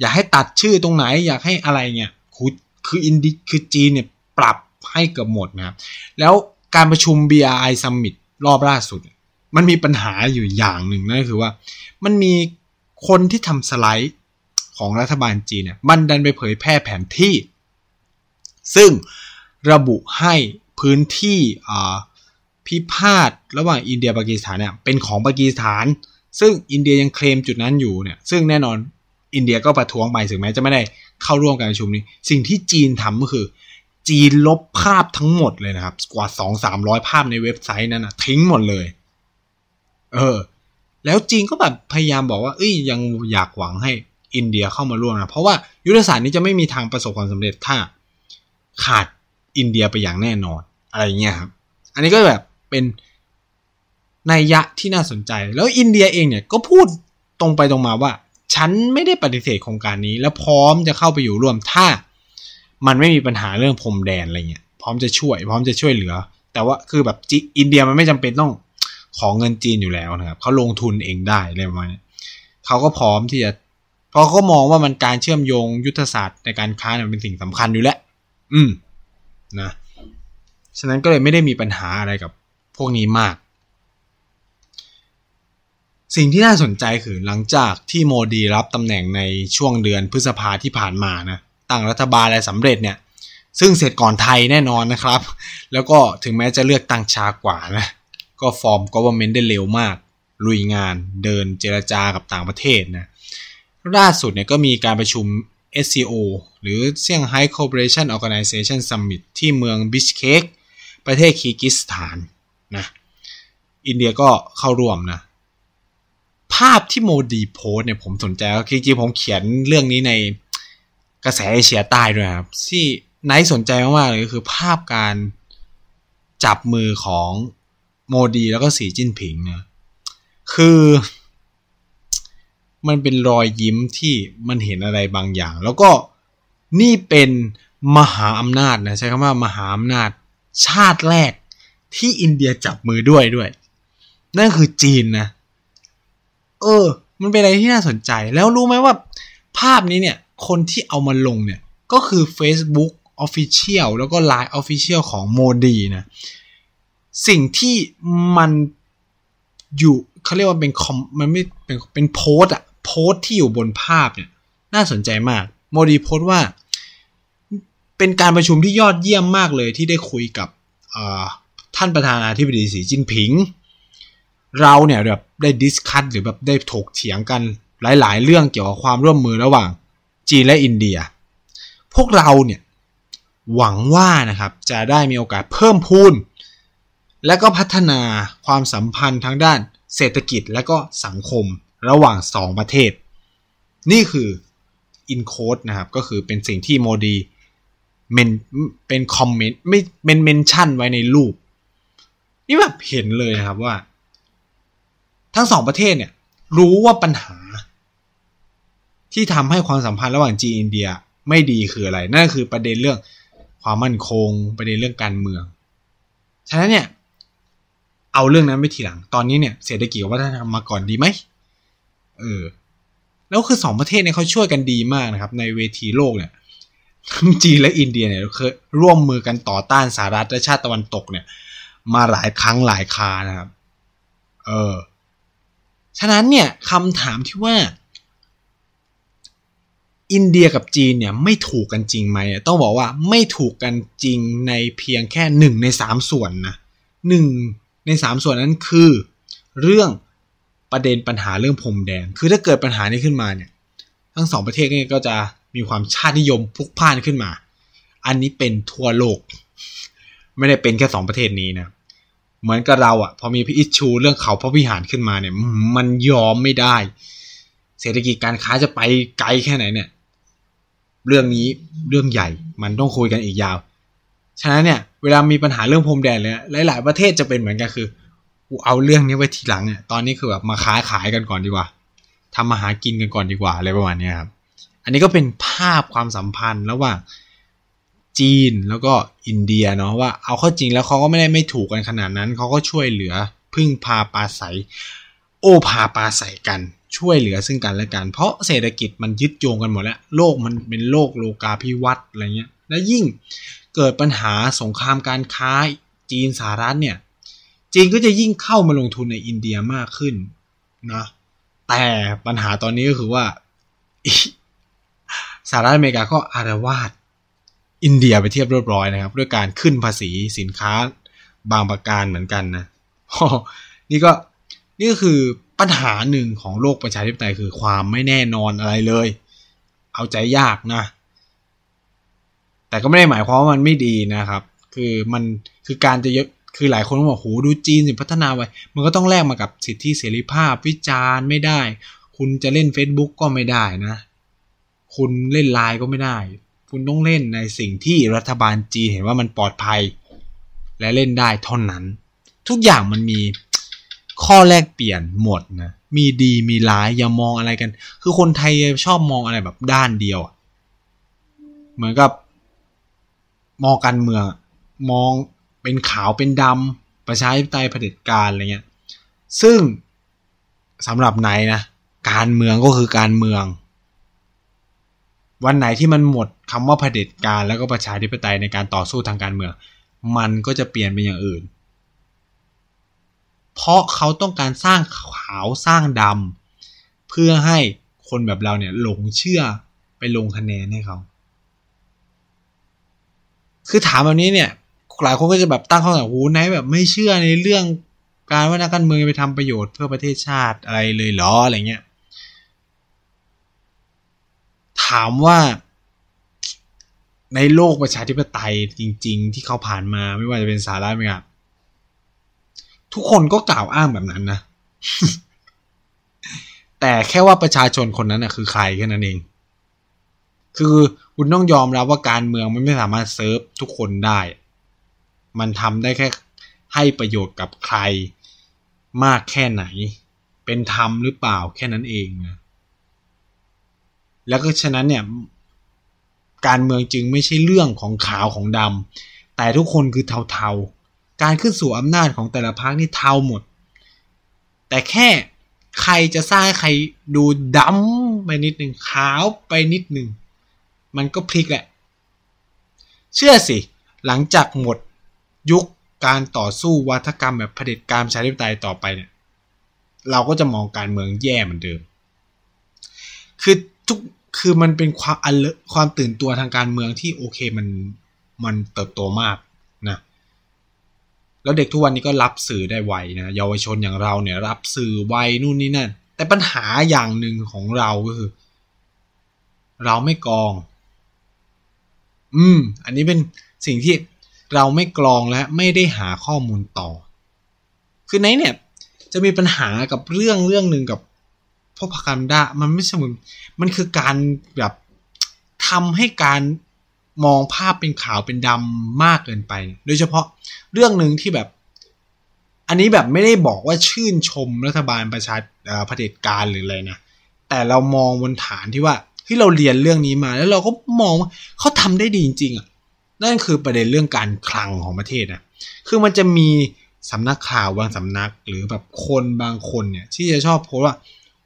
อยากให้ตัดชื่อตรงไหนอยากให้อะไรเนี่ยคือคืออินดีคือจีนเนี่ย ปรับให้เกือบหมดนะครับแล้วการประชุม BRI Summit รอบล่าสุด มันมีปัญหาอยู่อย่างหนึ่งนั่นคือว่ามันมีคนที่ทำสไลด์ ของรัฐบาลจีนเนี่ย มันดันไปเผยแพร่แผนที่ ซึ่งระบุให้พื้นที่อ่าพิพาทระหว่างอินเดียปากีสถานเนี่ยเป็นของปากีสถาน ซึ่งอินเดียยังเคลมจุดนั้นอยู่เนี่ยซึ่งแน่นอน อินเดียก็ประท้วงไปถึงแม้จะไม่ได้เข้าร่วมการประชุมนี้สิ่งที่จีนทำก็คือ จีนลบภาพทั้งหมดเลยนะครับกว่าสองสามร้อยภาพในเว็บไซต์นั้นนะทิ้งหมดเลย เออแล้วจีนก็แบบพยายามบอกว่า เอ้ย ยังอยากหวังให้ อินเดียเข้ามาร่วมนะเพราะว่า ยุทธศาสตร์นี้จะไม่มีทางประสบความสำเร็จถ้าขาดอินเดียไปอย่างแน่นอน อะไรเงี้ยครับ อันนี้ก็แบบเป็นนัยยะที่น่าสนใจ แล้วอินเดียเองเนี่ยก็พูดตรงไปตรงมาว่า ฉันไม่ได้ปฏิเสธโครงการนี้ และพร้อมจะเข้าไปอยู่ร่วมถ้ามันไม่มีปัญหาเรื่องพรมแดนอะไรเงี้ยพร้อมจะช่วย พร้อมจะช่วยเหลือแต่ว่าคือแบบอินเดียมันไม่จำเป็นต้องขอเงินจีนอยู่แล้วนะครับเขาลงทุนเองได้อะไรประมาณนี้เขาก็พร้อมที่จะเพราะเขามองว่ามันการเชื่อมโยงยุทธศาสตร์ ในการค้าเนี่ยเป็นสิ่งสำคัญอยู่แล้วอืมนะฉะนั้นก็เลยไม่ได้มีปัญหาอะไรกับพวกนี้มาก สิ่งที่น่าสนใจคือหลังจากที่โมดีรับตำแหน่งในช่วงเดือนพฤษภาที่ผ่านมานะตั้งรัฐบาลอะไรสำเร็จเนี่ยซึ่งเสร็จก่อนไทยแน่นอนนะครับ แล้วก็ถึงแม้จะเลือกตั้งช้ากว่านะก็ฟอร์มกอบวเมนได้เร็วมากลุยงานเดินเจรจากับต่างประเทศนะล่าสุดเนี่ยก็มีการประชุม SCO หรือเ s h a n g h ค i c อร์ e r a t i o n ออ g a n i เ a ชั่นซัมมิตที่เมืองบิชเคกประเทศคีกิสถานนะอินเดียก็เข้าร่วมนะ ภาพที่โมดีโพสเนี่ยผมสนใจจริงๆผมเขียนเรื่องนี้ในกระแสเอเชียใต้ด้วยครับที่ไนท์สนใจมากๆเลยคือภาพการจับมือของโมดีแล้วก็สีจิ้นผิงนะคือ มันเป็นรอยยิ้มที่มันเห็นอะไรบางอย่าง แล้วก็นี่เป็นมหาอำนาจนะใช้คำว่ามหาอำนาจชาติแรกที่อินเดียจับมือด้วยด้วยนั่นคือจีนนะเออ มันเป็นอะไรที่น่าสนใจ แล้วรู้ไหมว่าภาพนี้เนี่ย คนที่เอามาลงเนี่ย ก็คือ Facebook Official แล้วก็ Line Official ของโมดี นะ สิ่งที่มันอยู่เขาเรียกว่าเป็นคอมมันไม่เป็นเป็นโพสอะโพสที่อยู่บนภาพเนี่ยน่าสนใจมากโมดีโพสว่าเป็นการประชุมที่ยอดเยี่ยมมากเลยที่ได้คุยกับท่านประธานาธิบดีสีจิ้นผิง เราเนี่ยแบบได้ดิสคัตหรือแบบได้ถกเถียงกันหลายๆเรื่องเกี่ยวกับความร่วมมือระหว่างจีนและอินเดีย พวกเราเนี่ยหวังว่านะครับจะได้มีโอกาสเพิ่มพูน และก็พัฒนาความสัมพันธ์ทางด้านเศรษฐกิจและก็สังคมระหว่าง 2 ประเทศ นี่คืออินโคดนะครับก็คือเป็นสิ่งที่โมดีเมนเป็นคอมเมนต์ไม่เป็นเมนชั่นไว้ในรูปนี่แบบเห็นเลยนะครับว่า ทั้งสองประเทศเนี่ย รู้ว่าปัญหา ที่ทำให้ความสัมพันธ์ระหว่างจีนอินเดีย ไม่ดีคืออะไรนั่นคือประเด็นเรื่องความมั่นคง ประเด็นเรื่องการเมือง ฉะนั้นเนี่ย เอาเรื่องนั้นไปทีหลังตอนนี้เนี่ยเศรษฐกิจวัฒนธรรมมาก่อนดีไหมเออแล้วคือสองประเทศเนี่ยเขาช่วยกันดีมากนะครับ ในเวทีโลกเนี่ยทั้งจีนและอินเดียเนี่ยเคยร่วมมือกันต่อต้านสหรัฐและชาติตะวันตกเนี่ยมาหลายครั้งหลายคานะครับ เออฉะนั้นเนี่ยคำถามที่ว่า อินเดียกับจีนเนี่ย ไม่ถูกกันจริงไหมต้องบอกว่าไม่ถูกกันจริงในเพียงแค่หนึ่งในสามส่วนนะหนึ่งในสามส่วนนั้นคือเรื่องประเด็นปัญหาเรื่องพรมแดน คือถ้าเกิดปัญหานี้ขึ้นมาเนี่ย ทั้งสองประเทศเนี่ยก็จะมีความชาตินิยมพุกพ่านขึ้นมา อันนี้เป็นทั่วโลก ไม่ได้เป็นแค่สองประเทศนี้นะเหมือนกับเราอะพอมีพิชูเรื่องเขาพระวิหารขึ้นมาเนี่ย มันยอมไม่ได้ เศรษฐกิจการค้าจะไปไกลแค่ไหนเนี่ยเรื่องนี้เรื่องใหญ่ มันต้องคุยกันอีกยาวฉะนั้นเนี่ยเวลามีปัญหาเรื่องพรมแดนเลยหลาย ๆประเทศจะเป็นเหมือนกันคือกูเอาเรื่องนี้ไว้ทีหลังเนี่ยตอนนี้คือแบบมาค้า ขายกันก่อนดีกว่าทำมาหากินกันก่อนดีกว่า อะไรประมาณนี้ครับ อันนี้ก็เป็นภาพความสัมพันธ์ระหว่างจีนแล้วก็อินเดียเนาะว่าเอาเข้าจริงแล้วเขาก็ไม่ได้ไม่ถูกกันขนาดนั้นเขาก็ช่วยเหลือ พึ่งพาปาศัยโอพาปาศัยกันช่วยเหลือซึ่งกันและกันเพราะเศรษฐกิจมันยึดโยงกันหมดแล้วโลกมันเป็นโลกโลกาภิวัตน์อะไรเงี้ยและยิ่งเกิดปัญหาสงครามการค้าจีนสหรัฐเนี่ยจีนก็จะยิ่งเข้ามาลงทุนในอินเดียมากขึ้นนะแต่ปัญหาตอนนี้ก็คือว่าสหรัฐอเมริกาก็อารวาสอินเดียไปเทียบเรียบร้อยนะครับด้วยการขึ้นภาษีสินค้าบางประการเหมือนกันนะ นี่ก็นี่ก็คือปัญหาหนึ่งของโลกประชาธิปไตยคือความไม่แน่นอนอะไรเลย เอาใจยากนะ แต่ก็ไม่ได้หมายความว่ามันไม่ดีนะครับ คือมันคือการจะเยอะคือหลายคนบอกโหดูจีนสิพัฒนาไว้ มันก็ต้องแลกมากับสิทธิเสรีภาพวิจารณ์ไม่ได้ คุณจะเล่น Facebook ก็ไม่ได้นะ คุณเล่นไลน์ก็ไม่ได้คุณต้องเล่นในสิ่งที่รัฐบาลจีเห็นว่ามันปลอดภัยและเล่นได้เท่านั้น ทุกอย่างมันมีข้อแลกเปลี่ยนหมดนะมีดีมีร้ายอย่ามองอะไรกัน คือคนไทยชอบมองอะไรแบบด้านเดียวเหมือนกับมองการเมืองมองเป็นขาวเป็นดำประชาธิปไตยเผด็จการอะไรเงี้ยซึ่งสำหรับไหนนะ การเมืองก็คือการเมืองวันไหนที่มันหมดคำว่าเผด็จการแล้วก็ประชาธิปไตยในการต่อสู้ทางการเมืองมันก็จะเปลี่ยนเป็นอย่างอื่นเพราะเขาต้องการสร้างขาวสร้างดำ เพื่อให้คนแบบเราเนี่ยหลงเชื่อไปลงคะแนนให้เขา คือถามแบบนี้เนี่ยหลายคนก็จะแบบตั้งข้อสงสัยโอ้ไหนแบบไม่เชื่อในเรื่องการว่านักการเมืองไปทำประโยชน์เพื่อประเทศชาติอะไรเลยเหรออะไรเงี้ยถามว่าในโลกประชาธิปไตยจริง ๆ ที่เขาผ่านมาไม่ว่าจะเป็นสหรัฐอเมริกาทุกคนก็กล่าวอ้างแบบนั้นนะแต่แค่ว่าประชาชนคนนั้นนะคือใครแค่นั้นเองคือคุณต้องยอมรับว่าการเมืองมันไม่สามารถเซิร์ฟทุกคนได้ มันทำได้แค่ให้ประโยชน์กับใครมากแค่ไหนเป็นธรรมหรือเปล่าแค่นั้นเองนะแล้วก็ฉะนั้นเนี่ยการเมืองจึงไม่ใช่เรื่องของขาวของดำ แต่ทุกคนคือเทาเทาการขึ้นสู่อำนาจของแต่ละพรรคนี่เทาหมด แต่แค่ใครจะสร้างใครดูดำไปนิดหนึ่งขาวไปนิดหนึ่งมันก็พลิกแหละเชื่อสิ หลังจากหมดยุคการต่อสู้วัฒกรรมแบบเผด็จการชาติปไตยต่อไปเนี่ยเราก็จะมองการเมืองแย่เหมือนเดิมคือทุกคือมันเป็นความอันเลความตื่นตัวทางการเมืองที่โอเคมันมันเติบโตมากนะแล้วเด็กทุกวันนี้ก็รับสื่อได้ไวนะเยาวชนอย่างเราเนี่ย รับสื่อไวนู่นนี่นั่นแต่ปัญหาอย่างหนึ่งของเราก็คือ เราไม่กรอง อืม อันนี้เป็นสิ่งที่เราไม่กรองและไม่ได้หาข้อมูลต่อ คือไหนเนี่ย จะมีปัญหากับเรื่องเรื่องหนึ่งกับราะพากันดามันไม่ใช่เหมือนมันคือการแบบทำให้การมองภาพเป็นขาวเป็นดำมากเกินไป โดยเฉพาะเรื่องหนึ่งที่แบบ อันนี้แบบไม่ได้บอกว่าชื่นชมรัฐบาลประชาิผดตยการหรืออะไรนะ แต่เรามองบนฐานที่ว่าที่เราเรียนเรื่องนี้มา แล้วเราก็มองว่าเขาทำได้ดีจริง ๆอ่ะ นั่นคือประเด็นเรื่องการคลังของประเทศนะคือมันจะมีสำนักข่าวบางสำนักหรือแบบคนบางคนเนี่ย ที่จะชอบโพสว่า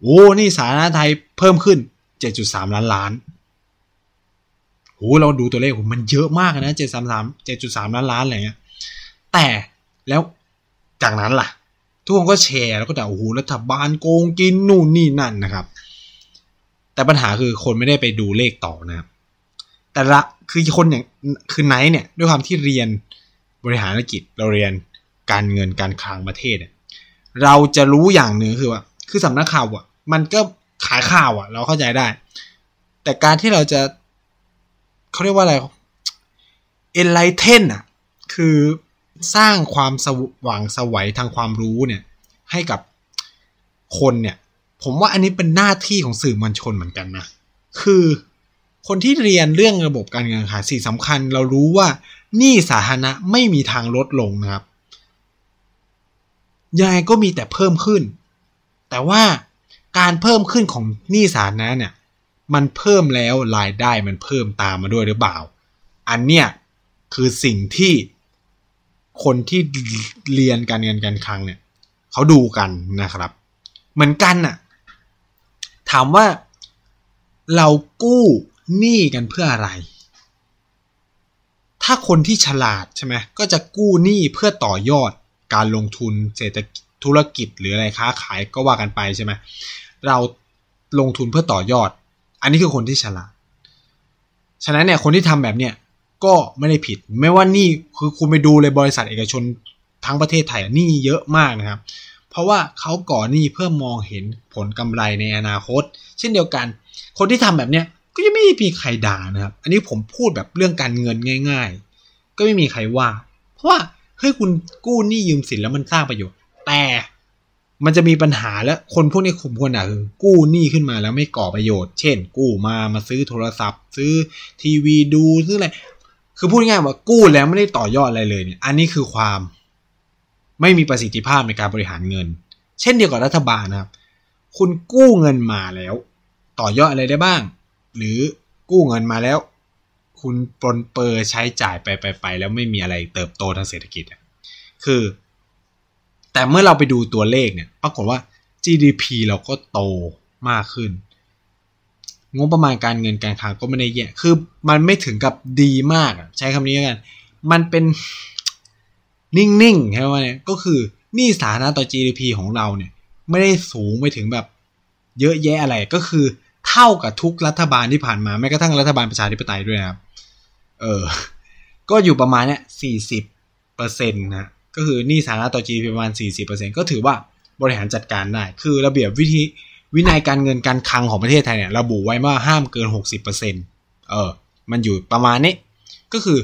โอ้นี่สาธารณไทยเพิ่มขึ้น 7.3 ล้านล้านโอ้เราดูตัวเลขมมันเยอะมากนะ 733 7.3 ล้านล้าน อะไรเงี้ย แต่แล้วจากนั้นล่ะ ทุกคนก็แชร์แล้วก็ด่าโอ้โห รัฐบาลโกงกินนู่นนี่นั่นนะครับ แต่ปัญหาคือคนไม่ได้ไปดูเลขต่อนะแต่ละคือคนอย่าง คือไนท์เนี่ย ด้วยความที่เรียนบริหารธุรกิจ เราเรียนการเงินการคลังประเทศ เราจะรู้อย่างหนึ่งคือว่า คือสำนักข่าวอ่ะมันก็ขายข่าวอะ่ะ เราเข้าใจได้ แต่การที่เราจะเขาเรียกว่าอะไร enlighten อ่ะคือสร้างความสว่างสวัยทางความรู้เนี่ย ให้กับคนเนี่ย ผมว่าอันนี้เป็นหน้าที่ของสื่อมวลชนเหมือนกันนะ คือคนที่เรียนเรื่องระบบการเงินค่ะสิ่งสำคัญ เรารู้ว่า นี่สาธารณะไม่มีทางลดลงนะครับยังไงก็มีแต่เพิ่มขึ้น แต่ว่าการเพิ่มขึ้นของหนี้สาธารณะเนี่ยมันเพิ่มแล้วรายได้มันเพิ่มตามมาด้วยหรือเปล่า อันเนี้ยคือสิ่งที่คนที่เรียนการเงินการคลังเนี่ยเขาดูกันนะครับ เหมือนกันน่ะถามว่าเรากู้หนี้กันเพื่ออะไร ถ้าคนที่ฉลาดใช่ไหมก็จะกู้หนี้เพื่อต่อยอดการลงทุนเศรษฐกิจธุรกิจหรืออะไรค้าขายก็ว่ากันไปใช่ไหมเราลงทุนเพื่อต่อยอด อันนี้คือคนที่ฉลาด ฉะนั้นเนี่ยคนที่ทำแบบเนี้ยก็ไม่ได้ผิด ไม่ว่านี่คือคุณไปดูเลยบริษัทเอกชนทั้งประเทศไทยนี่เยอะมากนะครับ เพราะว่าเขาก่อหนี้เพื่อมองเห็นผลกำไรในอนาคต เช่นเดียวกัน คนที่ทำแบบเนี้ยก็จะไม่มีใครด่านะครับ อันนี้ผมพูดแบบเรื่องการเงินง่าย ๆ ก็ไม่มีใครว่า เพราะว่าเฮ้ยคุณกู้หนี้ยืมสินแล้วมันสร้างประโยชน์ แต่มันจะมีปัญหาแล้ว คนพวกนี้ขุมคนอ่ะคือกู้หนี้ขึ้นมาแล้วไม่ก่อประโยชน์ เช่น กู้มามาซื้อโทรศัพท์ ซื้อทีวีดูซื้ออะไร คือพูดง่ายว่ากู้แล้วไม่ได้ต่อยอดอะไรเลยเนี่ยอันนี้คือความไม่มีประสิทธิภาพในการบริหารเงิน เช่นเดียวกับรัฐบาลนะครับ คุณกู้เงินมาแล้ว ต่อยอดอะไรได้บ้าง หรือกู้เงินมาแล้ว คุณปนเปอร์ใช้จ่ายไปไปไปแล้วไม่มีอะไรเติบโตทางเศรษฐกิจคือแต่เมื่อเราไปดูตัวเลขเนี่ย ปรากฏว่า GDP เราก็โตมากขึ้น งบประมาณการเงินการคลังก็ไม่ได้แย่ คือมันไม่ถึงกับดีมากใช้คำนี้กัน มันเป็น นิ่งๆ ใช่ไหมเนี่ย ก็คือ นี่สาานะต่อ GDP ของเราเนี่ย ไม่ได้สูงไปถึงแบบ เยอะแยะอะไร ก็คือเท่ากับทุกรัฐบาลที่ผ่านมาแม้กระทั่งรัฐบาลประชาธิปไตยด้วยนะครับเออก็อยู่ประมาณเนี้ยสี่สิบเปอร์เซ็นต์นะก็คือหนี้สาธารณะต่อ GDP ประมาณ 40%ก็ถือว่าบริหารจัดการได้ คือระเบียบวิธี วินัยการเงินการคลังของประเทศไทยเนี่ยระบุไว้ว่าห้ามเกิน 60%เออมันอยู่ประมาณนี้ก็คือ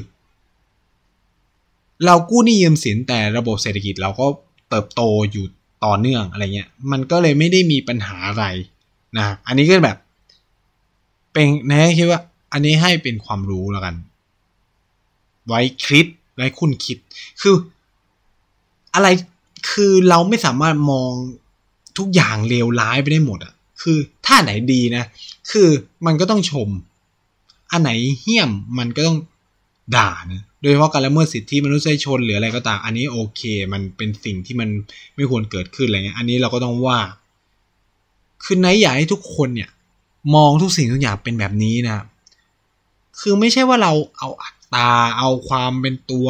เรากู้หนี้ยืมสินแต่ระบบเศรษฐกิจเราก็เติบโตอยู่ต่อเนื่องอะไรเงี้ย มันก็เลยไม่ได้มีปัญหาอะไรนะอันนี้ก็แบบ เป็นนะคิดว่า อันนี้ให้เป็นความรู้แล้วกัน ไว้คิดไว้คุณคิด คืออะไรคือเราไม่สามารถมองทุกอย่างเลวร้ายไปได้หมดอะคือ ถ้าไหนดีนะ คือมันก็ต้องชม อันไหนเหี้ยมมันก็ต้องด่านะโดยเฉพาะการละเมิดสิทธิมนุษยชนหรืออะไรก็ตามอันนี้โอเค มันเป็นสิ่งที่มันไม่ควรเกิดขึ้นอะไรเงี้ยอันนี้เราก็ต้องว่า คือไนอยากให้ทุกคนเนี่ย มองทุกสิ่งทุกอย่างเป็นแบบนี้นะคือไม่ใช่ว่าเราเอาอัตตา เอาความเป็นตัว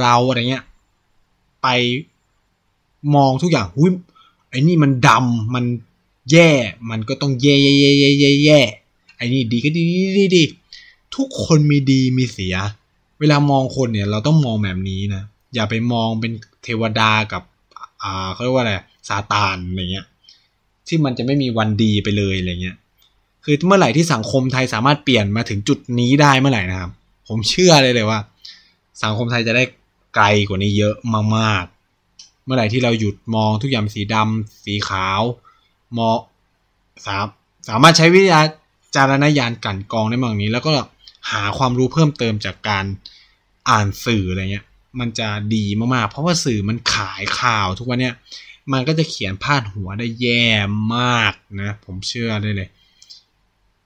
เราอะไรเงี้ยไปมองทุกอย่างหุ้ยไอ้นี่มันดำมันแย่ มันก็ต้องแย่แย่แย่แย่แย่แย่ไอ้นี่ดีก็ดีดีดีดีทุกคนมีดีมีเสีย เวลามองคนเนี่ย เราต้องมองแบบนี้นะ อย่าไปมองเป็นเทวดากับ อ่าเขาเรียกว่าอะไร ซาตานอะไรเงี้ย ที่มันจะไม่มีวันดีไปเลยอะไรเงี้ย คือเมื่อไหร่ที่สังคมไทยสามารถเปลี่ยนมาถึงจุดนี้ได้เมื่อไหร่นะครับ ผมเชื่อเลยเลยว่า สังคมไทยจะได้ไกลกว่านี้เยอะมากๆเมื่อไหร่ที่เราหยุดมองทุกอย่างสีดำสีขาวมองสามสามารถใช้วิทยาจารณญาณกั้นกองใน้บางนี้ แล้วก็หาความรู้เพิ่มเติมจากการอ่านสื่ออะไรเงี้ยมันจะดีมากๆเพราะว่าสื่อมันขายข่าว ทุกวันเนี้ย มันก็จะเขียนพาดหัวได้แย่มากนะผมเชื่อได้เลย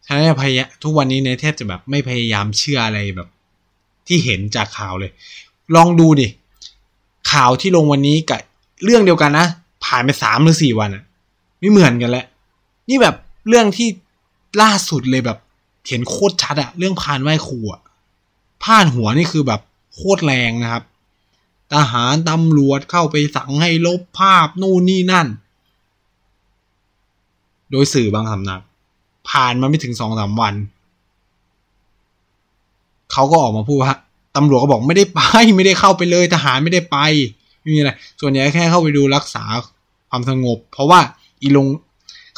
ฉะนั้นามทุกวันนี้ในแทบจะแบบไม่พยายามเชื่ออะไรแบบ ที่เห็นจากข่าวเลยลองดูดิ ข่าวที่ลงวันนี้กับเรื่องเดียวกันนะ ผ่านไปสามหรือสี่วันอะไม่เหมือนกันแล้วนี่แบบเรื่องที่ล่าสุดเลยแบบ เห็นโคตรชัดอะเรื่องพานไหว้ครูอะพานหัวนี่คือแบบโคตรแรงนะครับทหารตำรวจเข้าไปสั่งให้ลบภาพนู่นนี่นั่น โดยสื่อบางสำนักผ่านมาไม่ถึงสองสามวัน เขาก็ออกมาพูดว่าตำรวจก็บอกไม่ได้ไปไม่ได้เข้าไปเลยทหารไม่ได้ไปไม่มีอะไรส่วนใหญ่แค่เข้าไปดูรักษาความสงบ เพราะว่า อีลง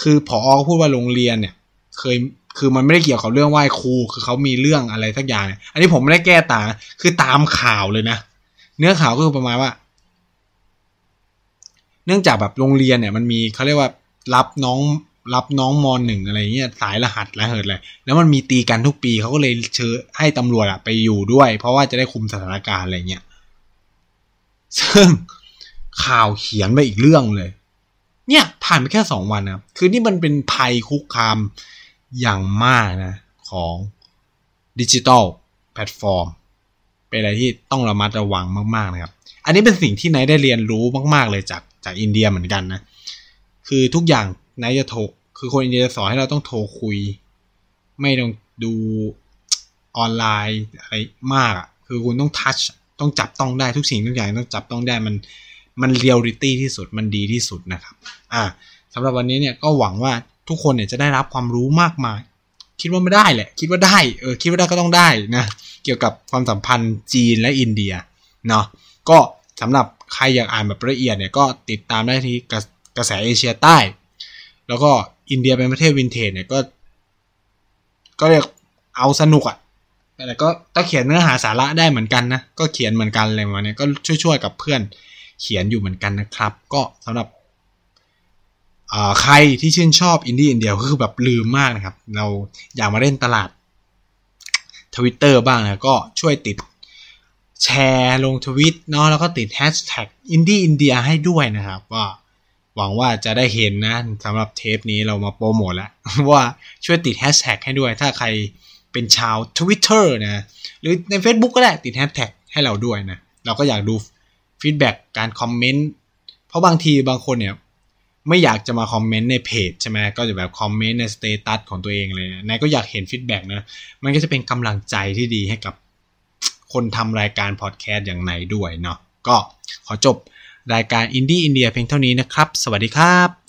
คือผออพูดว่าโรงเรียนเนี่ยเคยคือมันไม่ได้เกี่ยวกับเรื่องไหว้ครูคือเขามีเรื่องอะไรสักอย่างอันนี้ผมไม่ได้แก้ต่างคือตามข่าวเลยนะเนื้อข่าวก็คือประมาณว่า เนื่องจากแบบโรงเรียนเนี่ย มันมีเขาเรียกว่ารับน้องรับน้องมอนหนึ่งอะไรเงี้ยสายรหัสระเหิดเลยแล้วมันมีตีกันทุกปี เขาก็เลยเชิญให้ตำรวจอะไปอยู่ด้วย เพราะว่าจะได้คุมสถานการณ์อะไรเงี้ย ซึ่งข่าวเขียนไปอีกเรื่องเลย เนี่ยผ่านไปแค่สองวันนะคือนี่มันเป็นภัยคุกคามอย่างมากนะ ของดิจิทัลแพลตฟอร์มเป็นอะไรที่ต้องระมัดระวังมากๆนะครับ อันนี้เป็นสิ่งที่ไนได้เรียนรู้มาก ๆ เลยจากจากอินเดียเหมือนกันนะ คือทุกอย่างนายจะโทรคือคนอินเดียสอนให้เราต้องโทรคุย ไม่ต้องดูออนไลน์อะไรมากอ่ะ คือคุณต้องทัช ต้องจับต้องได้ทุกสิ่งทุกอย่างต้องจับต้องได้ มัน มันเรียลลิตี้ที่สุด มันดีที่สุดนะครับ อ่าสำหรับวันนี้เนี่ยก็หวังว่าทุกคนเนี่ยจะได้รับความรู้มากมาย คิดว่าไม่ได้แหละ คิดว่าได้ เออ คิดว่าได้ก็ต้องได้นะ เกี่ยวกับความสัมพันธ์จีนและอินเดียเนาะ ก็สำหรับใครอยากอ่านแบบละเอียดเนี่ยก็ติดตามได้ที่กระแสเอเชียใต้แล้วก็อินเดียเป็นประเทศวินเทจเนี่ยก็ ก็เรียกเอาสนุกอะ่ะแต่ก็ถ้าเขียนเนื้อหาสาระได้เหมือนกันนะ ก็เขียนเหมือนกันอะไรมาเนี่ยก็ช่วยๆ กับเพื่อนเขียนอยู่เหมือนกันนะครับ ก็สำหรับใครที่ชื่นชอบอินดี้อินเดียคือแบบลืมมากนะครับ เราอยากมาเล่นตลาดทวิตเตอร์บ้างนะก็ช่วยติดแชร์ลงทวิตเนาะแล้วก็ติดแฮชแท็กอินดี้อินเดียให้ด้วยนะครับว่าหวังว่าจะได้เห็นนะสำหรับเทปนี้เรามาโปรโมทแล้ว ว่าช่วยติดแฮชแท็กให้ด้วยถ้าใครเป็นชาว Twitter นะหรือใน Facebook ก็ได้ติดแฮชแท็กให้เราด้วยนะเราก็อยากดูฟีดแบ็กการคอมเมนต์เพราะบางทีบางคนเนี่ยไม่อยากจะมาคอมเมนต์ในเพจใช่ไหมก็จะแบบคอมเมนต์ในสเตตัสของตัวเองเลยนายก็อยากเห็นฟีดแบ็กนะมันก็จะเป็นกำลังใจที่ดีให้กับ คนทำรายการพอดแคสต์อย่างไหนด้วยเนาะก็ขอจบรายการอินดี้อินเดียเพียงเท่านี้นะครับ สวัสดีครับ